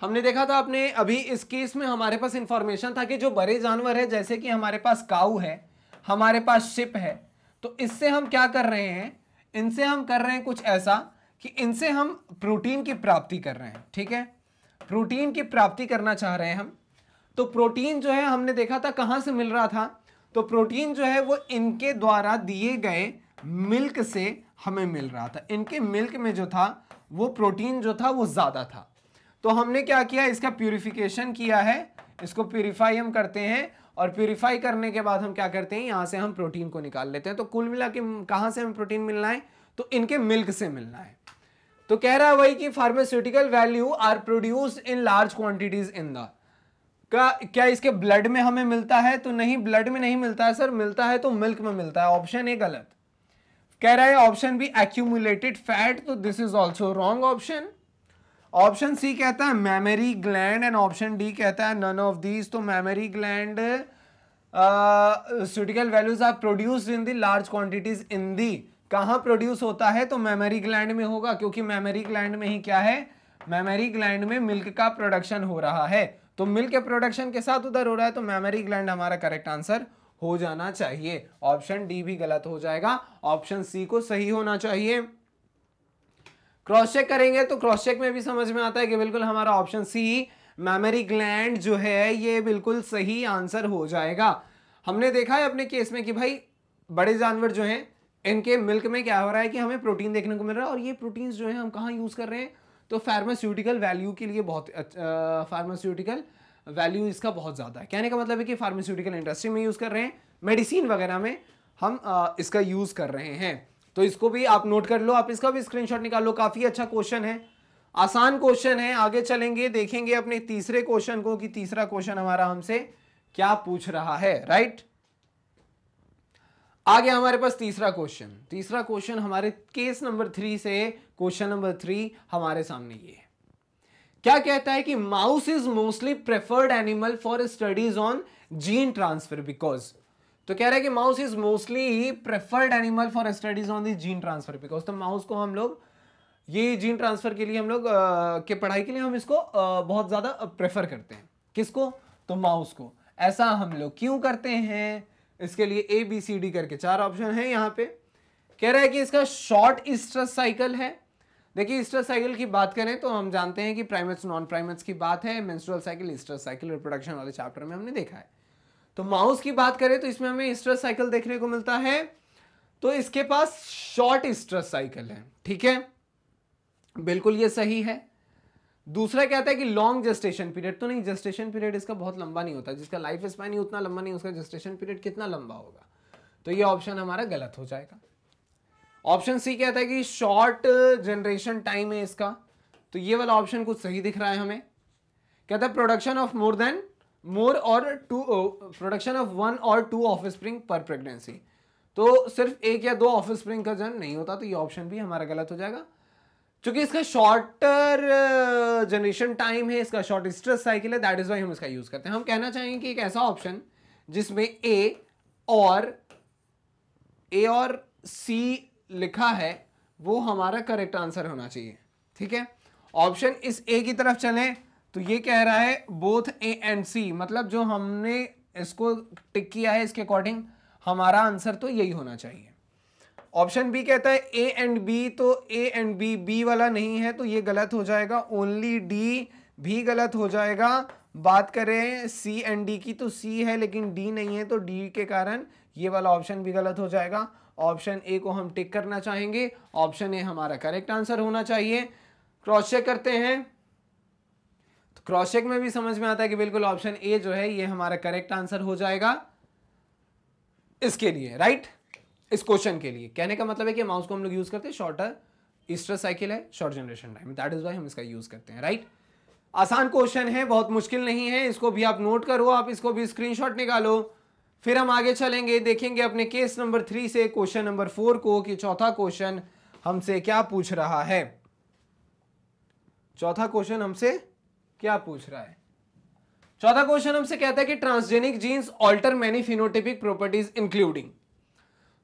A: हमने देखा था अपने अभी इस केस में हमारे पास इंफॉर्मेशन था कि जो बड़े जानवर है जैसे कि हमारे पास काऊ है हमारे पास शिप है तो इससे हम क्या कर रहे हैं इनसे हम कर रहे हैं कुछ ऐसा कि इनसे हम प्रोटीन की प्राप्ति कर रहे हैं ठीक है प्रोटीन की प्राप्ति करना चाह रहे हैं हम तो प्रोटीन जो है हमने देखा था कहाँ से मिल रहा था तो प्रोटीन जो है वो इनके द्वारा दिए गए मिल्क से हमें मिल रहा था इनके मिल्क में जो था वो प्रोटीन जो था वो ज़्यादा था तो हमने क्या किया इसका प्यूरिफिकेशन किया है इसको प्यूरिफाई हम करते हैं और प्यूरिफाई करने के बाद हम क्या करते हैं यहाँ से हम प्रोटीन को निकाल लेते हैं तो कुल मिला के कहाँ से हमें प्रोटीन मिलना है तो इनके मिल्क से मिलना है तो कह रहा है वही कि pharmaceutical value are produce in large quantities in the का क्या इसके ब्लड में हमें मिलता है तो नहीं ब्लड में नहीं मिलता है सर मिलता है तो मिल्क में मिलता है ऑप्शन ए गलत कह रहा है ऑप्शन बी एक्यूमुलेटेड फैट तो this is also wrong option option C कहता है mammary gland and option D कहता है नन ऑफ दीज तो मेमोरी ग्लैंड सुटिकल values are produce in the large quantities in the कहाँ प्रोड्यूस होता है तो मेमरी ग्लैंड में होगा क्योंकि मेमरी ग्लैंड में ही क्या है मेमोरी ग्लैंड में मिल्क का प्रोडक्शन हो रहा है तो मिल्क के प्रोडक्शन के साथ उधर हो रहा है तो मेमोरी ग्लैंड हमारा करेक्ट आंसर हो जाना चाहिए ऑप्शन डी भी गलत हो जाएगा ऑप्शन सी को सही होना चाहिए क्रॉस चेक करेंगे तो क्रॉस चेक में भी समझ में आता है कि बिल्कुल हमारा ऑप्शन सी मेमोरी ग्लैंड जो है ये बिल्कुल सही आंसर हो जाएगा हमने देखा है अपने केस में कि भाई बड़े जानवर जो हैं इनके मिल्क में क्या हो रहा है कि हमें प्रोटीन देखने को मिल रहा है और ये प्रोटीन्स जो है हम कहाँ यूज़ कर रहे हैं तो फार्मास्यूटिकल वैल्यू के लिए बहुत फार्मास्यूटिकल वैल्यू इसका बहुत ज़्यादा है कहने का मतलब है कि फार्मास्यूटिकल इंडस्ट्री में यूज़ कर रहे हैं मेडिसिन वगैरह में हम आ, इसका यूज़ कर रहे हैं तो इसको भी आप नोट कर लो आप इसका भी स्क्रीनशॉट निकाल लो काफ़ी अच्छा क्वेश्चन है आसान क्वेश्चन है आगे चलेंगे देखेंगे अपने तीसरे क्वेश्चन को कि तीसरा क्वेश्चन हमारा हमसे क्या पूछ रहा है राइट आगे हमारे पास तीसरा क्वेश्चन तीसरा क्वेश्चन हमारे केस नंबर थ्री से क्वेश्चन नंबर थ्री हमारे सामने ये है क्या कहता है कि mouse is mostly preferred animal for studies on gene transfer because तो कह रहा है कि mouse is mostly preferred animal for studies on the gene transfer because तो माउस को हम लोग ये जीन ट्रांसफर के लिए हम लोग के पढ़ाई के लिए हम इसको आ, बहुत ज़्यादा प्रेफर करते हैं किसको तो माउस को ऐसा हम लोग क्यों करते हैं इसके लिए ए बी सी डी करके चार ऑप्शन है यहाँ पे कह रहा है कि इसका शॉर्ट स्ट्रेस साइकिल है देखिए स्ट्रेस साइकिल की बात करें तो हम जानते हैं कि प्राइमेट्स नॉन प्राइमेट्स की बात है menstrual cycle oestrous cycle reproduction वाले चैप्टर में हमने देखा है तो माउस की बात करें तो इसमें हमें स्ट्रेस साइकिल देखने को मिलता है तो इसके पास शॉर्ट स्ट्रेस साइकिल है ठीक है बिल्कुल ये सही है दूसरा कहता है कि लॉन्ग जस्टेशन पीरियड तो नहीं जस्टेशन पीरियड इसका बहुत लंबा नहीं होता जिसका लाइफ स्पैन ही उतना लंबा नहीं उसका जस्टेशन पीरियड कितना लंबा होगा तो ये ऑप्शन हमारा गलत हो जाएगा ऑप्शन सी कहता है कि शॉर्ट जनरेशन टाइम है इसका तो ये वाला ऑप्शन कुछ सही दिख रहा है हमें कहता है production of more than more और टू प्रोडक्शन ऑफ वन और टू ऑफ स्प्रिंग पर प्रेगनेंसी तो सिर्फ एक या दो ऑफ स्प्रिंग का जन नहीं होता तो ये ऑप्शन भी हमारा गलत हो जाएगा चूंकि इसका शॉर्टर जनरेशन टाइम है इसका शॉर्ट स्ट्रेस साइकिल है दैट इज वाई हम इसका यूज करते हैं हम कहना चाहेंगे कि एक ऐसा ऑप्शन जिसमें ए और ए और सी लिखा है वो हमारा करेक्ट आंसर होना चाहिए ठीक है ऑप्शन इस ए की तरफ चले तो ये कह रहा है बोथ ए एंड सी मतलब जो हमने इसको टिक किया है इसके अकॉर्डिंग हमारा आंसर तो यही होना चाहिए ऑप्शन बी कहता है ए एंड बी तो ए एंड बी बी वाला नहीं है तो ये गलत हो जाएगा ओनली डी भी गलत हो जाएगा बात करें सी एंड डी की तो सी है लेकिन डी नहीं है तो डी के कारण ये वाला ऑप्शन भी गलत हो जाएगा ऑप्शन ए को हम टिक करना चाहेंगे ऑप्शन ए हमारा करेक्ट आंसर होना चाहिए क्रॉस चेक करते हैं तो क्रॉस चेक में भी समझ में आता है कि बिल्कुल ऑप्शन ए जो है ये हमारा करेक्ट आंसर हो जाएगा इसके लिए राइट इस क्वेश्चन के लिए कहने का मतलब है कि माउस को हम लोग यूज़ करते हैं शॉर्टर ईस्टर साइकिल है short generation time that is why हम इसका यूज़ करते हैं राइट आसान क्वेश्चन है बहुत मुश्किल नहीं है इसको भी आप नोट करो आप इसको भी स्क्रीन निकालो फिर हम आगे चलेंगे देखेंगे अपने केस नंबर थ्री से क्वेश्चन नंबर फोर को कि चौथा क्वेश्चन हमसे क्या पूछ रहा है चौथा क्वेश्चन हमसे क्या पूछ रहा है चौथा क्वेश्चन हमसे कहता है कि transgenic genes alter many phenotypic properties including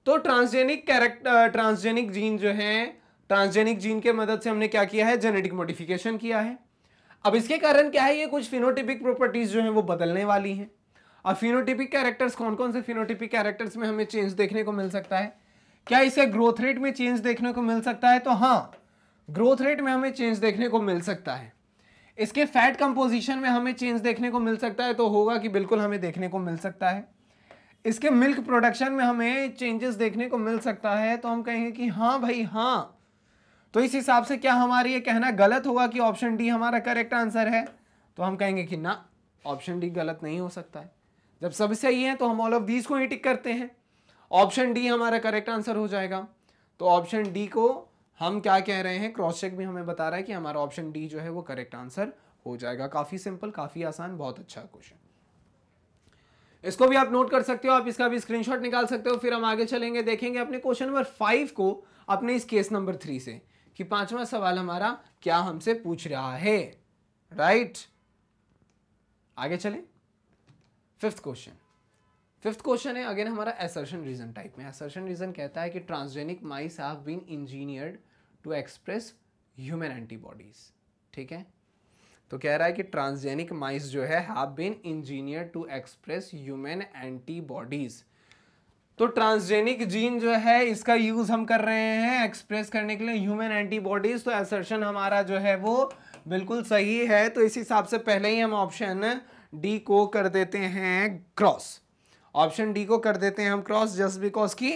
A: तो ट्रांसजेनिक कैरेक्टर ट्रांसजेनिक जीन जो है ट्रांसजेनिक जीन के मदद से हमने क्या किया है जेनेटिक मॉडिफिकेशन किया है अब इसके कारण क्या है ये कुछ फिनोटिपिक प्रॉपर्टीज जो है वो बदलने वाली हैं अब फिनोटिपिक कैरेक्टर्स कौन कौन से फिनोटिपिक कैरेक्टर्स में हमें चेंज देखने को मिल सकता है क्या इसे ग्रोथ रेट में चेंज देखने को मिल सकता है तो हाँ ग्रोथ रेट में हमें चेंज देखने को मिल सकता है इसके फैट कंपोजिशन में हमें चेंज देखने को मिल सकता है तो होगा कि बिल्कुल हमें देखने को मिल सकता है इसके मिल्क प्रोडक्शन में हमें चेंजेस देखने को मिल सकता है तो हम कहेंगे कि हाँ भाई हाँ तो इस हिसाब से क्या हमारा ये कहना गलत होगा कि ऑप्शन डी हमारा करेक्ट आंसर है तो हम कहेंगे कि ना ऑप्शन डी गलत नहीं हो सकता है जब सब सही है तो हम ऑल ऑफ दीज को ही टिक करते हैं ऑप्शन डी हमारा करेक्ट आंसर हो जाएगा तो ऑप्शन डी को हम क्या कह रहे हैं क्रॉस चेक भी हमें बता रहा है कि हमारा ऑप्शन डी जो है वो करेक्ट आंसर हो जाएगा काफ़ी सिंपल काफ़ी आसान बहुत अच्छा क्वेश्चन इसको भी आप नोट कर सकते हो आप इसका भी स्क्रीनशॉट निकाल सकते हो फिर हम आगे चलेंगे देखेंगे अपने क्वेश्चन नंबर फाइव को अपने इस केस नंबर थ्री से कि पांचवा सवाल हमारा क्या हमसे पूछ रहा है राइट आगे चले फिफ्थ क्वेश्चन फिफ्थ क्वेश्चन है अगेन हमारा एसर्शन रीजन टाइप में एसर्शन रीजन कहता है कि transgenic mice have been engineered to express human antibodies ठीक है तो कह रहा है कि ट्रांसजेनिक माइस जो है have been engineer to express human antibodies तो ट्रांसजेनिक जीन जो है इसका यूज हम कर रहे हैं एक्सप्रेस करने के लिए ह्यूमन एंटीबॉडीज तो एसर्शन हमारा जो है वो बिल्कुल सही है तो इस हिसाब से पहले ही हम ऑप्शन डी को कर देते हैं क्रॉस ऑप्शन डी को कर देते हैं हम क्रॉस जस्ट बिकॉज की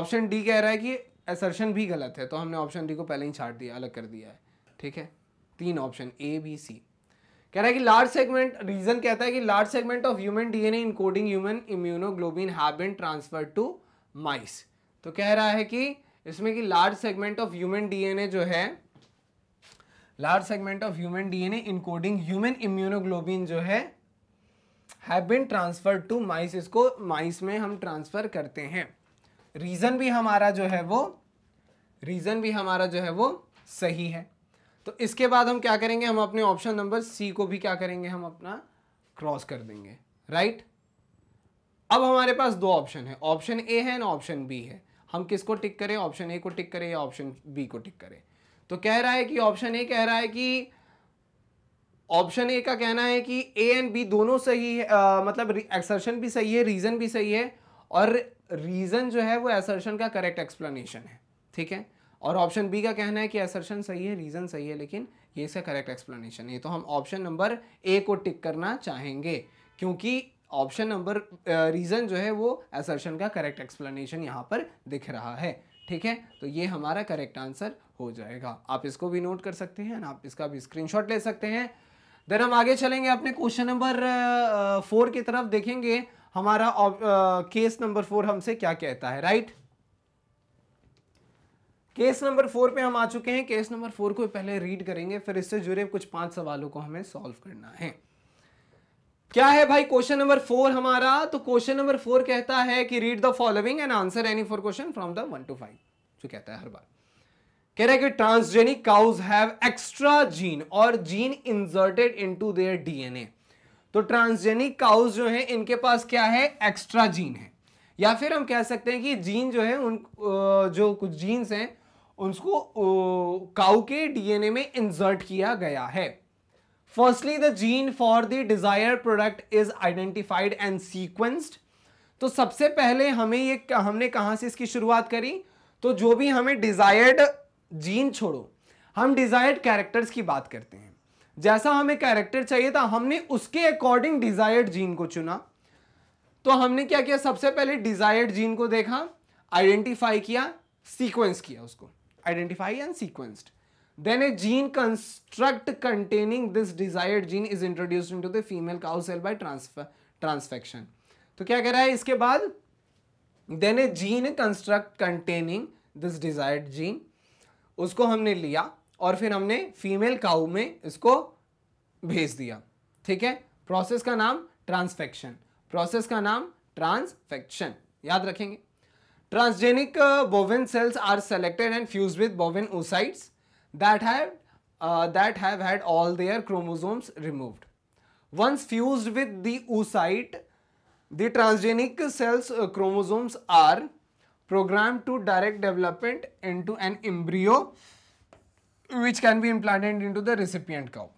A: ऑप्शन डी कह रहा है कि एसर्शन भी गलत है तो हमने ऑप्शन डी को पहले ही छाट दिया अलग कर दिया है ठीक है तीन ऑप्शन ए बी सी कह रहा है कि लार्ज सेगमेंट रीजन कहता है कि large segment of human DNA encoding human immunoglobulin have been transfer to mice तो कह रहा है कि इसमें कि large segment of human DNA जो है large segment of human DNA encoding human immunoglobulin जो है have been transfer to mice इसको माइस में हम ट्रांसफर करते हैं रीजन भी हमारा जो है वो रीजन भी हमारा जो है वो सही है तो इसके बाद हम क्या करेंगे हम अपने ऑप्शन नंबर सी को भी क्या करेंगे हम अपना क्रॉस कर देंगे राइट अब हमारे पास दो ऑप्शन है ऑप्शन ए है ना ऑप्शन बी है हम किसको टिक करें ऑप्शन ए को टिक करें या ऑप्शन बी को टिक करें तो कह रहा है कि ऑप्शन ए कह रहा है कि ऑप्शन ए का कहना है कि ए एंड बी दोनों सही है आ, मतलब एक्सर्शन भी सही है रीज़न भी सही है और रीज़न जो है वो एक्सर्शन का करेक्ट एक्सप्लेनेशन है ठीक है और ऑप्शन बी का कहना है कि असर्शन सही है रीज़न सही है लेकिन ये इसका करेक्ट एक्सप्लेनेशन है तो हम ऑप्शन नंबर ए को टिक करना चाहेंगे क्योंकि ऑप्शन नंबर रीज़न जो है वो असर्शन का करेक्ट एक्सप्लेनेशन यहाँ पर दिख रहा है ठीक है तो ये हमारा करेक्ट आंसर हो जाएगा आप इसको भी नोट कर सकते हैं आप इसका भी स्क्रीनशॉट ले सकते हैं देन हम आगे चलेंगे अपने क्वेश्चन नंबर फोर की तरफ देखेंगे हमारा केस नंबर फोर हमसे क्या कहता है right right? Case number four पे हम आ चुके हैं केस नंबर फोर को पहले रीड करेंगे फिर इससे जुड़े कुछ पांच सवालों को हमें सॉल्व करना है क्या है भाई क्वेश्चन नंबर फोर हमारा तो क्वेश्चन नंबर फोर कहता है कि read the following and answer any four question from the one to five जो कहता है हर बार कह रहा है कि transgenic cows have extra gene और gene inserted to their DNA तो ट्रांसजेनिक काउज जो है इनके पास क्या है एक्स्ट्रा जीन है या फिर हम कह सकते हैं कि जीन जो है उन जो कुछ जीन्स हैं उसको काउ के डीएनए में इंसर्ट किया गया है firstly the gene for the desire product is identified and sequenced तो सबसे पहले हमें ये हमने कहां से इसकी शुरुआत करी तो जो भी हमें डिजायर्ड जीन छोड़ो हम डिजायर्ड कैरेक्टर्स की बात करते हैं जैसा हमें कैरेक्टर चाहिए था हमने उसके अकॉर्डिंग डिजायर्ड जीन को चुना तो हमने क्या किया सबसे पहले डिजायर्ड जीन को देखा आइडेंटिफाई किया सीक्वेंस किया उसको identified and sequenced. Then a gene construct containing this desired gene is introduced into the female cow cell by transfer transfection. तो क्या कह रहा है इसके बाद then a gene construct containing this desired gene उसको हमने लिया और फिर हमने फीमेल काउ में इसको भेज दिया ठीक है प्रोसेस का नाम ट्रांसफेक्शन प्रोसेस का नाम ट्रांसफेक्शन याद रखेंगे Transgenic uh, bovine cells are selected and fused with bovine oocytes that have, uh, that have had all their chromosomes removed. Once fused with the oocyte, the transgenic cells uh, chromosomes are programmed to direct development into an embryo which can be implanted into the recipient cow.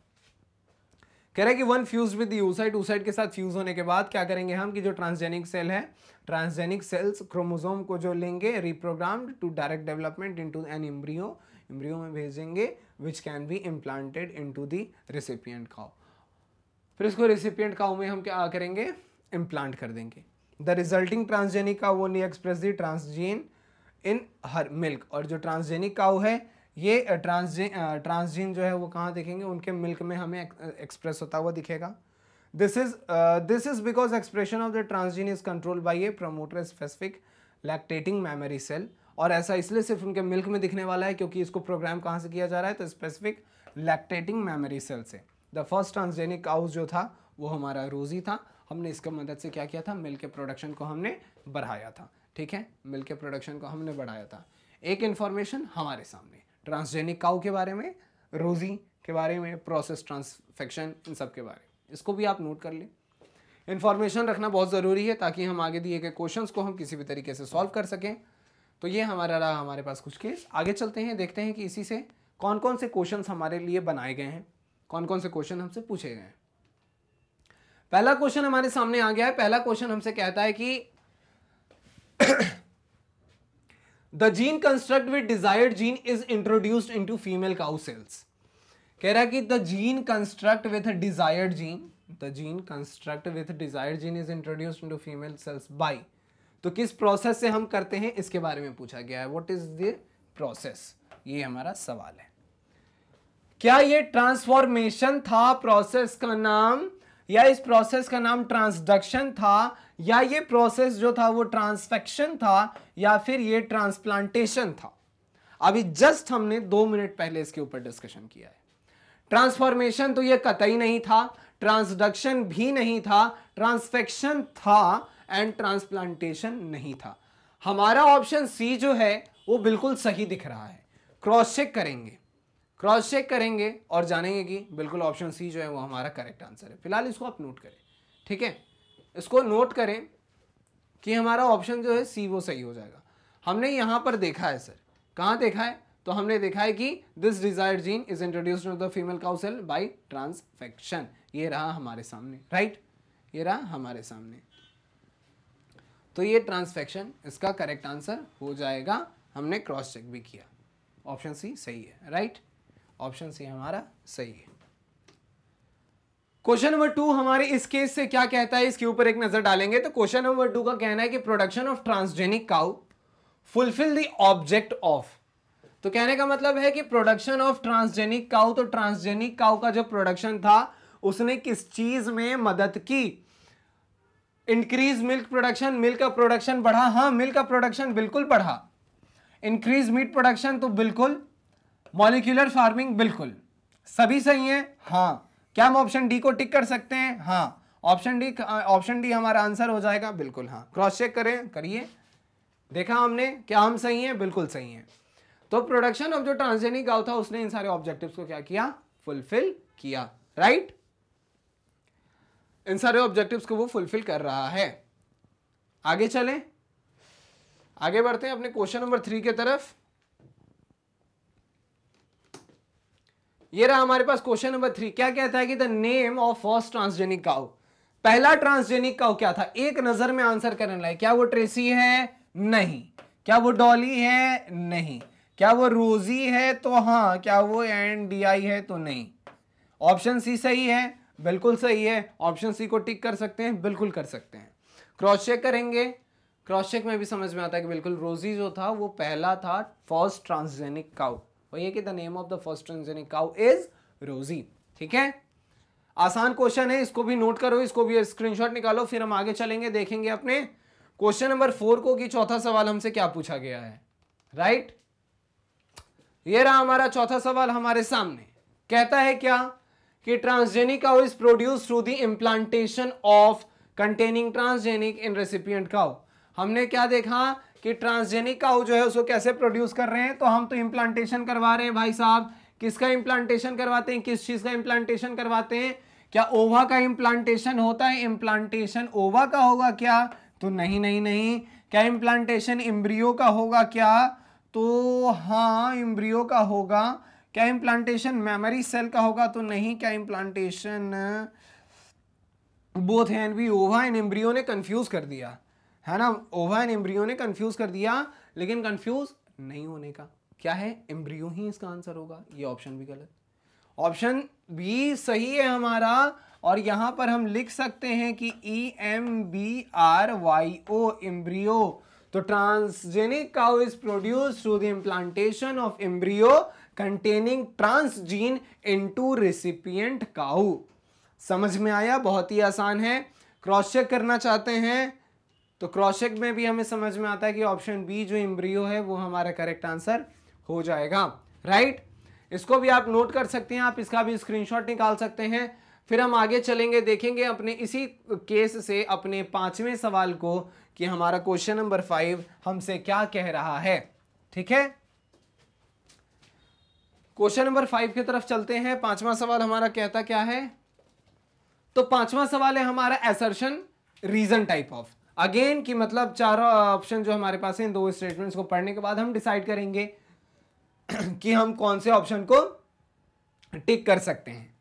A: कह रहा है कि one fuse with oocyte oocyte के साथ fuse होने के बाद क्या करेंगे हम कि जो ट्रांसजेनिक सेल है ट्रांसजेनिक सेल्स क्रोमोजोम को जो लेंगे reprogrammed to direct development into an embryo embryo में भेजेंगे which can be implanted into the recipient cow फिर इसको रिसिपियंट काउ में हम क्या करेंगे इम्प्लांट कर देंगे the resulting transgenic cow only express the transgene in her milk और जो ट्रांसजेनिक काउ है ये ट्रांसजी ट्रांसजीन जो है वो कहाँ देखेंगे उनके मिल्क में हमें एक्सप्रेस होता हुआ दिखेगा this is this is because expression of the transgene is control by a promoter specific lactating mammary cell और ऐसा इसलिए सिर्फ उनके मिल्क में दिखने वाला है क्योंकि इसको प्रोग्राम कहाँ से किया जा रहा है तो स्पेसिफिक लैक्टेटिंग मेमोरी सेल से द फर्स्ट ट्रांसजेनिक काउस जो था वो हमारा रोजी था हमने इसका मदद से क्या किया था मिल्क के प्रोडक्शन को हमने बढ़ाया था ठीक है मिल्क के प्रोडक्शन को हमने बढ़ाया था एक इन्फॉर्मेशन हमारे सामने ट्रांसजेनिक काउ के बारे में रोजी के बारे में प्रोसेस ट्रांसफेक्शन इन सब के बारे में इसको भी आप नोट कर लें इन्फॉर्मेशन रखना बहुत ज़रूरी है ताकि हम आगे दिए गए क्वेश्चंस को हम किसी भी तरीके से सॉल्व कर सकें तो ये हमारा रहा हमारे पास कुछ केस आगे चलते हैं देखते हैं कि इसी से कौन कौन से क्वेश्चन हमारे लिए बनाए गए हैं कौन कौन से क्वेश्चन हमसे पूछे गए हैं पहला क्वेश्चन हमारे सामने आ गया है पहला क्वेश्चन हमसे कहता है कि the gene construct with desired gene is introduced into female cow cells कह रहा कि the gene construct with desired gene the gene construct with desired gene is introduced into female cells by तो किस process से हम करते हैं इसके बारे में पूछा गया है व्हाट इज द प्रोसेस ये हमारा सवाल है क्या ये ट्रांसफॉर्मेशन था प्रोसेस का नाम या इस प्रोसेस का नाम ट्रांसडक्शन था या ये प्रोसेस जो था वो ट्रांसफेक्शन था या फिर ये ट्रांसप्लांटेशन था अभी जस्ट हमने दो मिनट पहले इसके ऊपर डिस्कशन किया है ट्रांसफॉर्मेशन तो ये कतई नहीं था ट्रांसडक्शन भी नहीं था ट्रांसफेक्शन था एंड ट्रांसप्लांटेशन नहीं था हमारा ऑप्शन सी जो है वो बिल्कुल सही दिख रहा है क्रॉस चेक करेंगे क्रॉस चेक करेंगे और जानेंगे कि बिल्कुल ऑप्शन सी जो है वो हमारा करेक्ट आंसर है फिलहाल इसको आप नोट करें ठीक है इसको नोट करें कि हमारा ऑप्शन जो है सी वो सही हो जाएगा हमने यहाँ पर देखा है सर कहाँ देखा है तो हमने देखा है कि this desire gene is introduced to the female cow cell by transfection ये रहा हमारे सामने राइट ये रहा हमारे सामने तो ये ट्रांसफेक्शन इसका करेक्ट आंसर हो जाएगा हमने क्रॉस चेक भी किया ऑप्शन सी सही है राइट ऑप्शन सी हमारा सही है क्वेश्चन नंबर टू हमारे इस केस से क्या कहता है इसके ऊपर एक नजर डालेंगे तो क्वेश्चन नंबर टू का कहना है कि production of transgenic cow fulfil the object of तो कहने का मतलब है कि प्रोडक्शन ऑफ ट्रांसजेनिक काउ तो ट्रांसजेनिक काउ का जो प्रोडक्शन था उसने किस चीज में मदद की इंक्रीज मिल्क प्रोडक्शन मिल्क का प्रोडक्शन बढ़ा हाँ मिल्क का प्रोडक्शन बिल्कुल बढ़ा इंक्रीज मीट प्रोडक्शन तो बिल्कुल मॉलिक्यूलर फार्मिंग बिल्कुल सभी सही है हाँ क्या हम ऑप्शन डी को टिक कर सकते हैं हाँ ऑप्शन डी ऑप्शन डी हमारा आंसर हो जाएगा बिल्कुल हाँ क्रॉस चेक करें करिए देखा हमने क्या हम सही हैं बिल्कुल सही हैं तो प्रोडक्शन ऑफ जो ट्रांसजेनिक गाँव था उसने इन सारे ऑब्जेक्टिव्स को क्या किया फुलफिल किया राइट इन सारे ऑब्जेक्टिव्स को वो फुलफिल कर रहा है आगे चलें आगे बढ़ते हैं अपने क्वेश्चन नंबर थ्री के तरफ ये रहा हमारे पास क्वेश्चन नंबर थ्री क्या कहता है कि the name of first transgenic cow पहला ट्रांसजेनिक काउ क्या था एक नजर में आंसर करने लाए क्या वो ट्रेसी है नहीं क्या वो डॉली है नहीं क्या वो रोजी है तो हाँ क्या वो एन डी आई है तो नहीं ऑप्शन सी सही है बिल्कुल सही है ऑप्शन सी को टिक कर सकते हैं बिल्कुल कर सकते हैं क्रॉस चेक करेंगे क्रॉस चेक में भी समझ में आता है कि बिल्कुल रोजी जो था वो पहला था फर्स्ट ट्रांसजेनिक काउ वही है कि the name of the first transgenic cow is Rosie ठीक है आसान क्वेश्चन है इसको भी नोट करो इसको भी स्क्रीनशॉट निकालो फिर हम आगे चलेंगे देखेंगे अपने क्वेश्चन नंबर फोर को कि चौथा सवाल हमसे क्या पूछा गया है राइट right? ये रहा हमारा चौथा सवाल हमारे सामने कहता है क्या कि transgenic cow is produce through the implantation of containing transgenic in recipient cow हमने क्या देखा कि ट्रांसजेनिक का जो है उसको कैसे प्रोड्यूस कर रहे हैं तो हम तो इम्प्लांटेशन करवा रहे हैं भाई साहब किसका इम्प्लांटेशन करवाते हैं किस चीज़ का इम्प्लांटेशन करवाते हैं क्या ओवा का इम्प्लांटेशन होता है इम्प्लांटेशन ओवा का होगा क्या तो नहीं नहीं नहीं क्या इम्प्लांटेशन इम्ब्रियो का होगा क्या तो हाँ इम्ब्रियो का होगा क्या इम्प्लांटेशन मेमोरी सेल का होगा तो नहीं क्या इम्प्लांटेशन बोथ एंड भी ओवा एंड इम्ब्रियो ने कंफ्यूज कर दिया है ना ओवा एंड एम्ब्रियो ने कंफ्यूज कर दिया लेकिन कंफ्यूज नहीं होने का क्या है एम्ब्रियो ही इसका आंसर होगा ये ऑप्शन भी गलत ऑप्शन भी सही है हमारा और यहां पर हम लिख सकते हैं कि E M B R Y O embryo तो transgenic cow is produce through the implantation of embryo containing transgene into recipient cow समझ में आया बहुत ही आसान है क्रॉस चेक करना चाहते हैं तो क्रॉशेक में भी हमें समझ में आता है कि ऑप्शन बी जो इम्ब्रियो है वो हमारा करेक्ट आंसर हो जाएगा राइट इसको भी आप नोट कर सकते हैं आप इसका भी स्क्रीनशॉट निकाल सकते हैं फिर हम आगे चलेंगे देखेंगे अपने इसी केस से अपने पांचवें सवाल को कि हमारा क्वेश्चन नंबर फाइव हमसे क्या कह रहा है ठीक है क्वेश्चन नंबर फाइव की तरफ चलते हैं पांचवा सवाल हमारा कहता क्या है तो पांचवा सवाल है हमारा assertion reason type of again कि मतलब चारों ऑप्शन जो हमारे पास है इन दो स्टेटमेंट्स को पढ़ने के बाद हम डिसाइड करेंगे कि हम कौन से ऑप्शन को टिक कर सकते हैं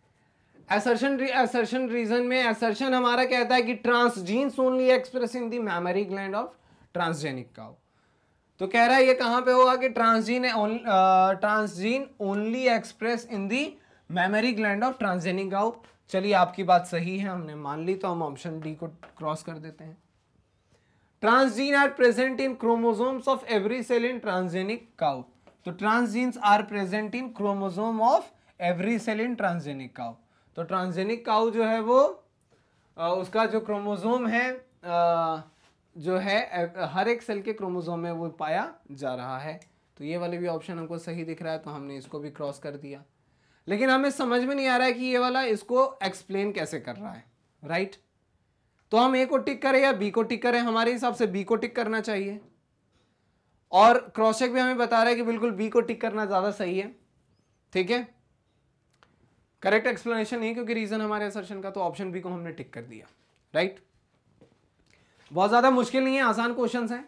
A: एसर्शन एसर्शन रीजन में एसर्शन हमारा कहता है कि transgenes only express in the mammary gland of transgenic cow तो कह रहा है ये कहाँ पे होगा कि transgene transgene only express in the mammary gland of transgenic cow चलिए आपकी बात सही है हमने मान ली तो हम ऑप्शन डी को क्रॉस कर देते हैं transgene are present in chromosomes of every cell in transgenic cow तो transgenes are present in chromosome of every cell in transgenic cow तो ट्रांसजेनिक काउ जो है वो आ, उसका जो क्रोमोजोम है आ, जो है हर एक सेल के क्रोमोजोम में वो पाया जा रहा है तो ये वाले भी ऑप्शन हमको सही दिख रहा है तो हमने इसको भी क्रॉस कर दिया लेकिन हमें समझ में नहीं आ रहा है कि ये वाला इसको एक्सप्लेन कैसे कर रहा है राइट तो हम ए को टिक करें या बी को टिक करें हमारे हिसाब से बी को टिक करना चाहिए और क्रॉसचेक भी हमें बता रहा है कि बिल्कुल बी को टिक करना ज़्यादा सही है ठीक है करेक्ट एक्सप्लेनेशन नहीं क्योंकि रीज़न हमारे असर्शन का तो ऑप्शन बी को हमने टिक कर दिया राइट बहुत ज़्यादा मुश्किल नहीं है आसान क्वेश्चन है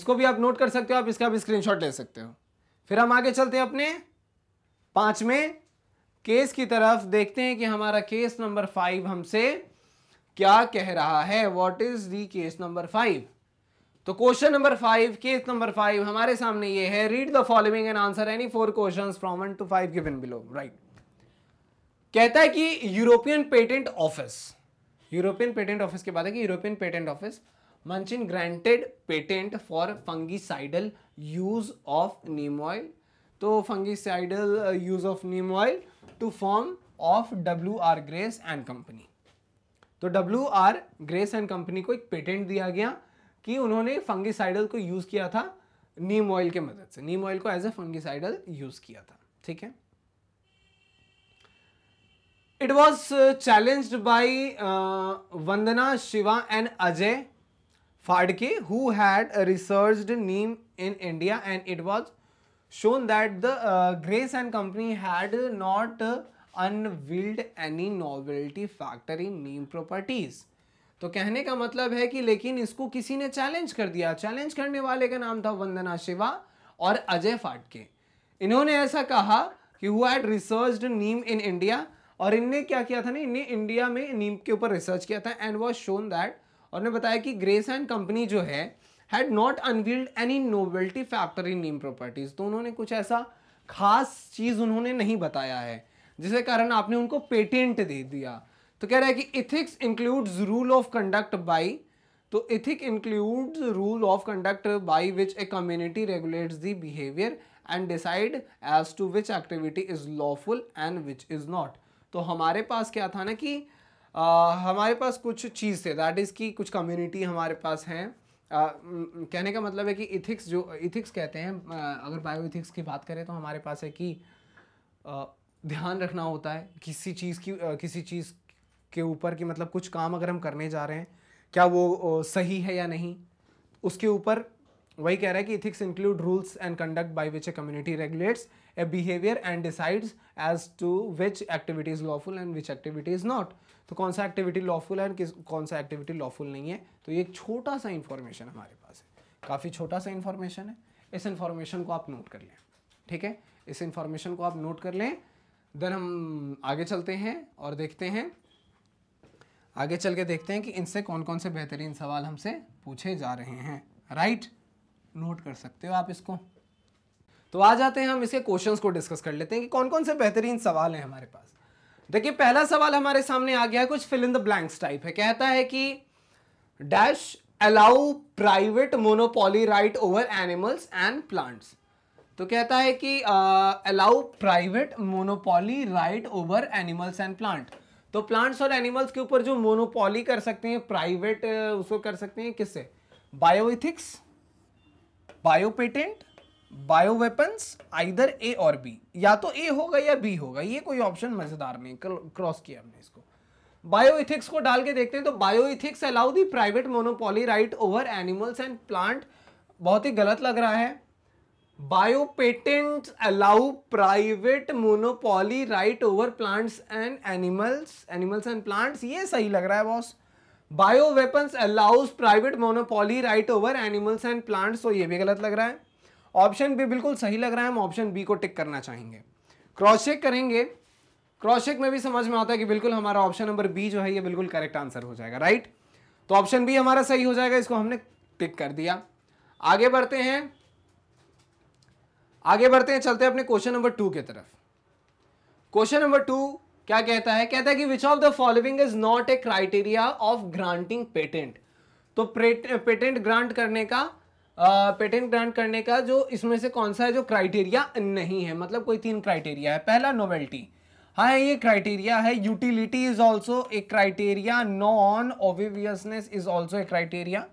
A: इसको भी आप नोट कर सकते हो आप इसका भी स्क्रीनशॉट ले सकते हो फिर हम आगे चलते हैं अपने पांचवें केस की तरफ देखते हैं कि हमारा केस नंबर फाइव हमसे क्या कह रहा है what is the case number five तो question number five case number five हमारे सामने ये है read the following and answer any four question from one to five given below right कहता है कि European patent office European patent office के बाद है कि यूरोपियन पेटेंट ऑफिस मंचिन granted patent for fungicidal use of neem oil तो fungicidal use of neem oil to form of W R Grace and company तो W R Grace and company को एक patent दिया गया कि उन्होंने फंगिसाइडल को यूज़ किया था नीम ऑयल के मदद से नीम ऑयल को एज ए फंगिसाइडल यूज़ किया था ठीक है it was challenge by Vandana Shiva and Ajay Phadke who had researched neem in India and it was shown that the Grace and company had not uh, unveiled any novelty factor in neem properties तो कहने का मतलब है कि लेकिन इसको किसी ने चैलेंज कर दिया चैलेंज करने वाले का नाम था वंदना शिवा और अजय फाटके इन्होंने ऐसा कहा कि who had research neem in India और इनने क्या किया था ना इनने इंडिया में नीम के ऊपर रिसर्च किया था एंड वॉज शोन दैट और ने बताया कि ग्रेस एंड कंपनी जो है had not unveiled any novelty factor in neem properties तो उन्होंने कुछ ऐसा खास चीज़ उन्होंने नहीं बताया है जिसके कारण आपने उनको पेटेंट दे दिया तो कह रहा है कि ethics includes rule of conduct by तो ethic includes rule of conduct by which a community regulates the behaviour and decide as to which activity is lawful and which is not तो हमारे पास क्या था ना कि आ, हमारे पास कुछ चीज़ थे दैट इज़ की कुछ कम्युनिटी हमारे पास हैं कहने का मतलब है कि इथिक्स जो इथिक्स कहते हैं अगर बायो इथिक्स की बात करें तो हमारे पास है कि आ, ध्यान रखना होता है किसी चीज़ की किसी चीज़ के ऊपर कि मतलब कुछ काम अगर हम करने जा रहे हैं क्या वो सही है या नहीं उसके ऊपर वही कह रहा है कि ethics include rules and conduct by which a community regulates a behaviour and decides as to which activity is lawful and which activity is not तो कौन सा एक्टिविटी लॉफुल है किस कौन सा एक्टिविटी लॉफुल नहीं है तो ये एक छोटा सा इन्फॉर्मेशन हमारे पास है काफ़ी छोटा सा इन्फॉर्मेशन है इस इन्फॉर्मेशन को आप नोट कर लें ठीक है इस इन्फॉर्मेशन को आप नोट कर लें देन हम आगे चलते हैं और देखते हैं आगे चल के देखते हैं कि इनसे कौन कौन से बेहतरीन सवाल हमसे पूछे जा रहे हैं राइट नोट कर सकते हो आप इसको तो आ जाते हैं हम इसके क्वेश्चंस को डिस्कस कर लेते हैं कि कौन कौन से बेहतरीन सवाल हैं हमारे पास देखिए पहला सवाल हमारे सामने आ गया है कुछ fill in the blanks type है कहता है कि dash allow private monopoly right over animals and plants तो कहता है कि allow private monopoly right over animals and plant तो प्लांट्स और एनिमल्स के ऊपर जो मोनोपोली कर सकते हैं प्राइवेट उसको कर सकते हैं किससे bioethics bio patent bio weapons either A और बी या तो ए होगा या बी होगा ये कोई ऑप्शन मजेदार नहीं क्रॉस किया हमने इसको बायोइथिक्स को डाल के देखते हैं तो bioethics allow the private monopoly right over animals and plant बहुत ही गलत लग रहा है patent allow private monopoly right over plants and animals animals and plants ये सही लग रहा है boss bio weapons allows private monopoly right over animals and plants तो ये भी गलत लग रहा है ऑप्शन बी बिल्कुल सही लग रहा है हम ऑप्शन बी को टिक करना चाहेंगे क्रॉस चेक करेंगे क्रॉस चेक में भी समझ में आता है कि बिल्कुल हमारा ऑप्शन नंबर बी जो है ये बिल्कुल करेक्ट आंसर हो जाएगा राइट तो ऑप्शन बी हमारा सही हो जाएगा इसको हमने टिक कर दिया आगे बढ़ते हैं आगे बढ़ते हैं चलते हैं अपने क्वेश्चन नंबर टू की तरफ क्वेश्चन नंबर टू क्या कहता है कहता है कि which of the following is not a criteria of granting patent तो पेटेंट ग्रांट करने का पेटेंट uh, ग्रांट करने का जो इसमें से कौन सा है जो क्राइटेरिया नहीं है मतलब कोई तीन क्राइटेरिया है पहला नोवेल्टी हाँ ये क्राइटेरिया है utility is also a criteria non obviousness is also a criteria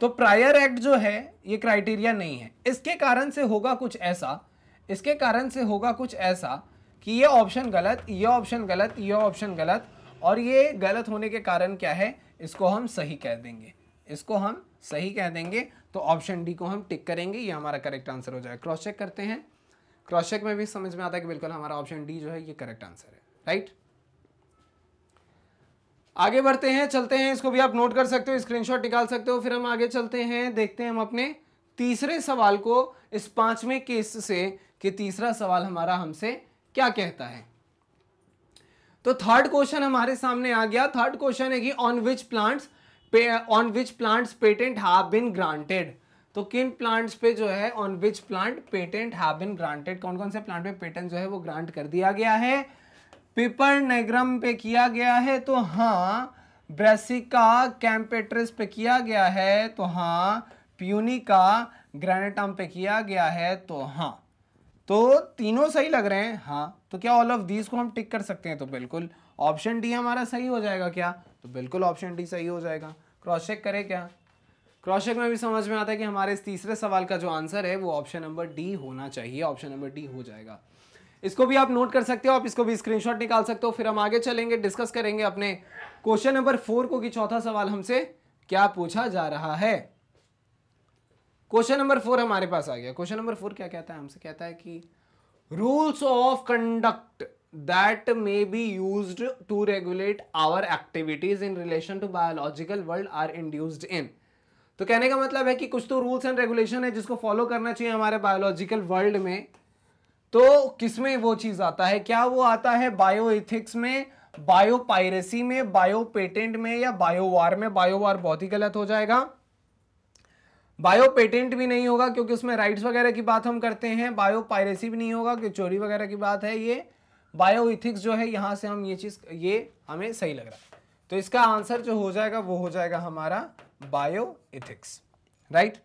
A: तो प्रायर एक्ट जो है ये क्राइटेरिया नहीं है इसके कारण से होगा कुछ ऐसा इसके कारण से होगा कुछ ऐसा कि ये ऑप्शन गलत ये ऑप्शन गलत ये ऑप्शन गलत और ये गलत होने के कारण क्या है इसको हम सही कह देंगे इसको हम सही कह देंगे तो ऑप्शन डी को हम टिक करेंगे ये हमारा करेक्ट आंसर हो जाएगा क्रॉस चेक करते हैं क्रॉस चेक में भी समझ में आता है कि बिल्कुल हमारा ऑप्शन डी जो है ये करेक्ट आंसर है राइट आगे बढ़ते हैं चलते हैं इसको भी आप नोट कर सकते हो स्क्रीनशॉट निकाल सकते हो फिर हम आगे चलते हैं देखते हैं हम अपने तीसरे सवाल को इस पांचवें केस से कि तीसरा सवाल हमारा हमसे क्या कहता है तो थर्ड क्वेश्चन हमारे सामने आ गया थर्ड क्वेश्चन है कि on which plants on which plants patent have been granted तो किन प्लांट्स पे जो है on which plant patent have been granted कौन कौन से प्लांट पे पेटेंट जो है वो ग्रांट कर दिया गया है पिपर नेग्रम पे किया गया है तो हाँ ब्रेसिका कैम्पेट्रिस पे किया गया है तो हाँ प्यूनिका ग्रेनेटम पे किया गया है तो हाँ तो तीनों सही लग रहे हैं हाँ तो क्या ऑल ऑफ दीज को हम टिक कर सकते हैं तो बिल्कुल ऑप्शन डी हमारा सही हो जाएगा क्या तो बिल्कुल ऑप्शन डी सही हो जाएगा क्रॉस चेक करें क्या क्रॉस चेक में भी समझ में आता है कि हमारे इस तीसरे सवाल का जो आंसर है वो ऑप्शन नंबर डी होना चाहिए ऑप्शन नंबर डी हो जाएगा इसको भी आप नोट कर सकते हो आप इसको भी स्क्रीनशॉट निकाल सकते हो फिर हम आगे चलेंगे डिस्कस करेंगे अपने क्वेश्चन नंबर फोर को कि चौथा सवाल हमसे क्या पूछा जा रहा है क्वेश्चन नंबर फोर हमारे पास आ गया क्वेश्चन नंबर फोर क्या कहता है हमसे कहता है कि rules of conduct that may be use to regulate our activities in relation to biological world are induced in तो कहने का मतलब है कि कुछ तो रूल्स एंड रेगुलेशन है जिसको फॉलो करना चाहिए हमारे बायोलॉजिकल वर्ल्ड में तो किस में वो चीज आता है क्या वो आता है बायोएथिक्स में बायो पायरेसी में बायो पेटेंट में या बायो वार में बायो वार बहुत ही गलत हो जाएगा बायो पेटेंट भी नहीं होगा क्योंकि उसमें राइट्स वगैरह की बात हम करते हैं बायो पायरेसी भी नहीं होगा क्योंकि चोरी वगैरह की बात है ये बायो इथिक्स जो है यहाँ से हम ये चीज़ ये हमें सही लग रहा है तो इसका आंसर जो हो जाएगा वो हो जाएगा हमारा bio ethics right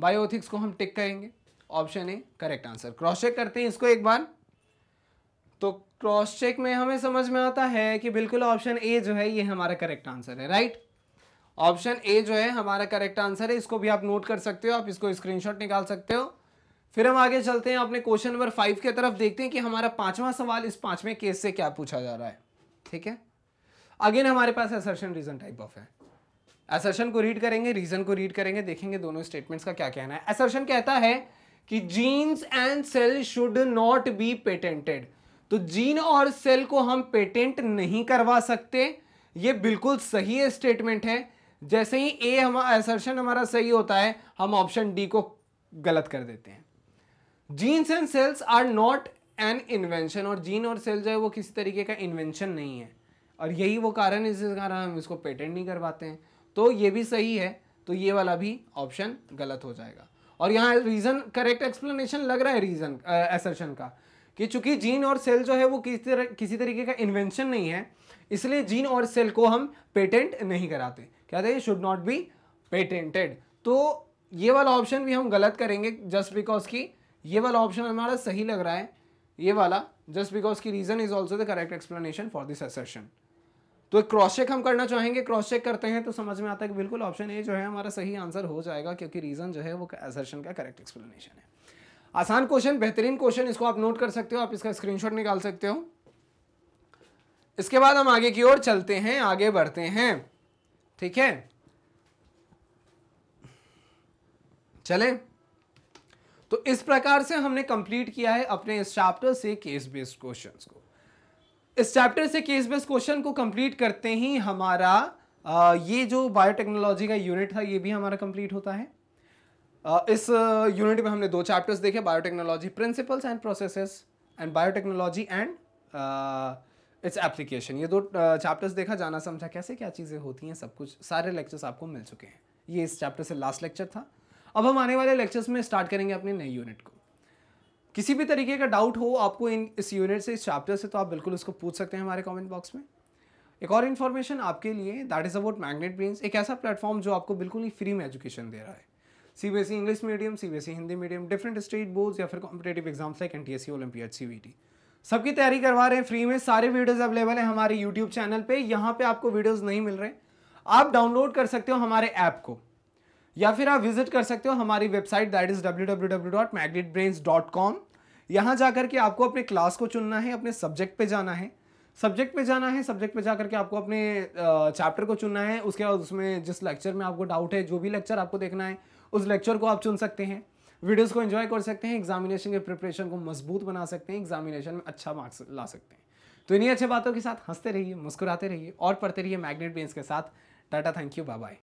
A: bio ethics को हम टिक करेंगे option A correct answer cross check करते हैं इसको एक बार तो क्रॉस चेक में हमें समझ में आता है कि बिल्कुल ऑप्शन ए जो है ये हमारा करेक्ट आंसर है राइट ऑप्शन ए जो है हमारा करेक्ट आंसर है इसको भी आप नोट कर सकते हो आप इसको स्क्रीनशॉट निकाल सकते हो फिर हम आगे चलते हैं अपने क्वेश्चन नंबर फाइव की तरफ देखते हैं कि हमारा पांचवा सवाल इस पांचवें केस से क्या पूछा जा रहा है ठीक है अगेन हमारे पास असर्शन रीजन टाइप ऑफ है एसर्शन को रीड करेंगे रीजन को रीड करेंगे देखेंगे दोनों स्टेटमेंट्स का क्या कहना है असर्शन कहता है कि genes and cell should not be patented तो जीन और सेल को हम पेटेंट नहीं करवा सकते ये बिल्कुल सही स्टेटमेंट है जैसे ही ए हमारा एसर्शन हमारा सही होता है हम ऑप्शन डी को गलत कर देते हैं genes and cells are not an invention और जीन और सेल जो है वो किसी तरीके का इन्वेंशन नहीं है और यही वो कारण है जिस कारण हम इसको पेटेंट नहीं करवाते हैं तो ये भी सही है तो ये वाला भी ऑप्शन गलत हो जाएगा और यहाँ रीज़न करेक्ट एक्सप्लेनेशन लग रहा है रीज़न एसर्शन का कि चूंकि जीन और सेल जो है वो किसी तर, किसी तरीके का इन्वेंशन नहीं है इसलिए जीन और सेल को हम पेटेंट नहीं कराते क्या था शुड नॉट बी पेटेंटेड तो ये वाला ऑप्शन भी हम गलत करेंगे जस्ट बिकॉज की ये वाला ऑप्शन हमारा सही लग रहा है ये वाला जस्ट बिकॉज की reason is also the correct explanation for this assertion तो एक क्रॉस चेक हम करना चाहेंगे क्रॉस चेक करते हैं तो समझ में आता है कि बिल्कुल ऑप्शन ए जो है हमारा सही आंसर हो जाएगा क्योंकि रीज़न जो है वो एजर्शन का करेक्ट एक्सप्लेनेशन है आसान क्वेश्चन बेहतरीन क्वेश्चन इसको आप नोट कर सकते हो आप इसका स्क्रीनशॉट निकाल सकते हो इसके बाद हम आगे की ओर चलते हैं आगे बढ़ते हैं ठीक है चलें तो इस प्रकार से हमने कंप्लीट किया है अपने इस चैप्टर से केस बेस्ड क्वेश्चंस को इस चैप्टर से केस बेस क्वेश्चन को कंप्लीट करते ही हमारा आ, ये जो बायोटेक्नोलॉजी का यूनिट था ये भी हमारा कंप्लीट होता है आ, इस यूनिट में हमने दो चैप्टर्स देखे biotechnology principles and processes and biotechnology and its application ये दो चैप्टर्स देखा जाना समझा कैसे क्या चीज़ें होती हैं सब कुछ सारे लेक्चर्स आपको मिल चुके हैं ये इस चैप्टर से लास्ट लेक्चर था अब हम आने वाले लेक्चर्स में स्टार्ट करेंगे अपने नए यूनिट को किसी भी तरीके का डाउट हो आपको इन इस यूनिट से इस चैप्टर से तो आप बिल्कुल उसको पूछ सकते हैं हमारे कमेंट बॉक्स में एक और इन्फॉर्मेशन आपके लिए that is about magnet brains एक ऐसा प्लेटफॉर्म जो आपको बिल्कुल ही फ्री में एजुकेशन दे रहा है C B S E English medium C B S E Hindi medium different state board या फिर competitive exams like N T S C olympiad C V T सबकी तैयारी करवा रहे हैं फ्री में सारे वीडियोज़ अवेलेबल हैं हमारे यूट्यूब चैनल पर यहाँ पर आपको वीडियोज़ नहीं मिल रहे आप डाउनलोड कर सकते हो हमारे ऐप को या फिर आप विजिट कर सकते हो हमारी website that is W W W dot magnet brains dot com यहाँ जा करके के आपको अपने क्लास को चुनना है अपने सब्जेक्ट पे जाना है सब्जेक्ट पे जाना है सब्जेक्ट पे जा करके आपको अपने चैप्टर को चुनना है उसके बाद उसमें जिस लेक्चर में आपको डाउट है जो भी लेक्चर आपको देखना है उस लेक्चर को आप चुन सकते हैं वीडियोस को एंजॉय कर सकते हैं एग्जामिनेशन के प्रिपरेशन को मजबूत बना सकते हैं एग्जामिनेशन में अच्छा मार्क्स ला सकते हैं तो इन्हीं अच्छे बातों के साथ हंसते रहिए मुस्कुराते रहिए और पढ़ते रहिए मैग्नेट बेंस के साथ टाटा थैंक यू बाय बाय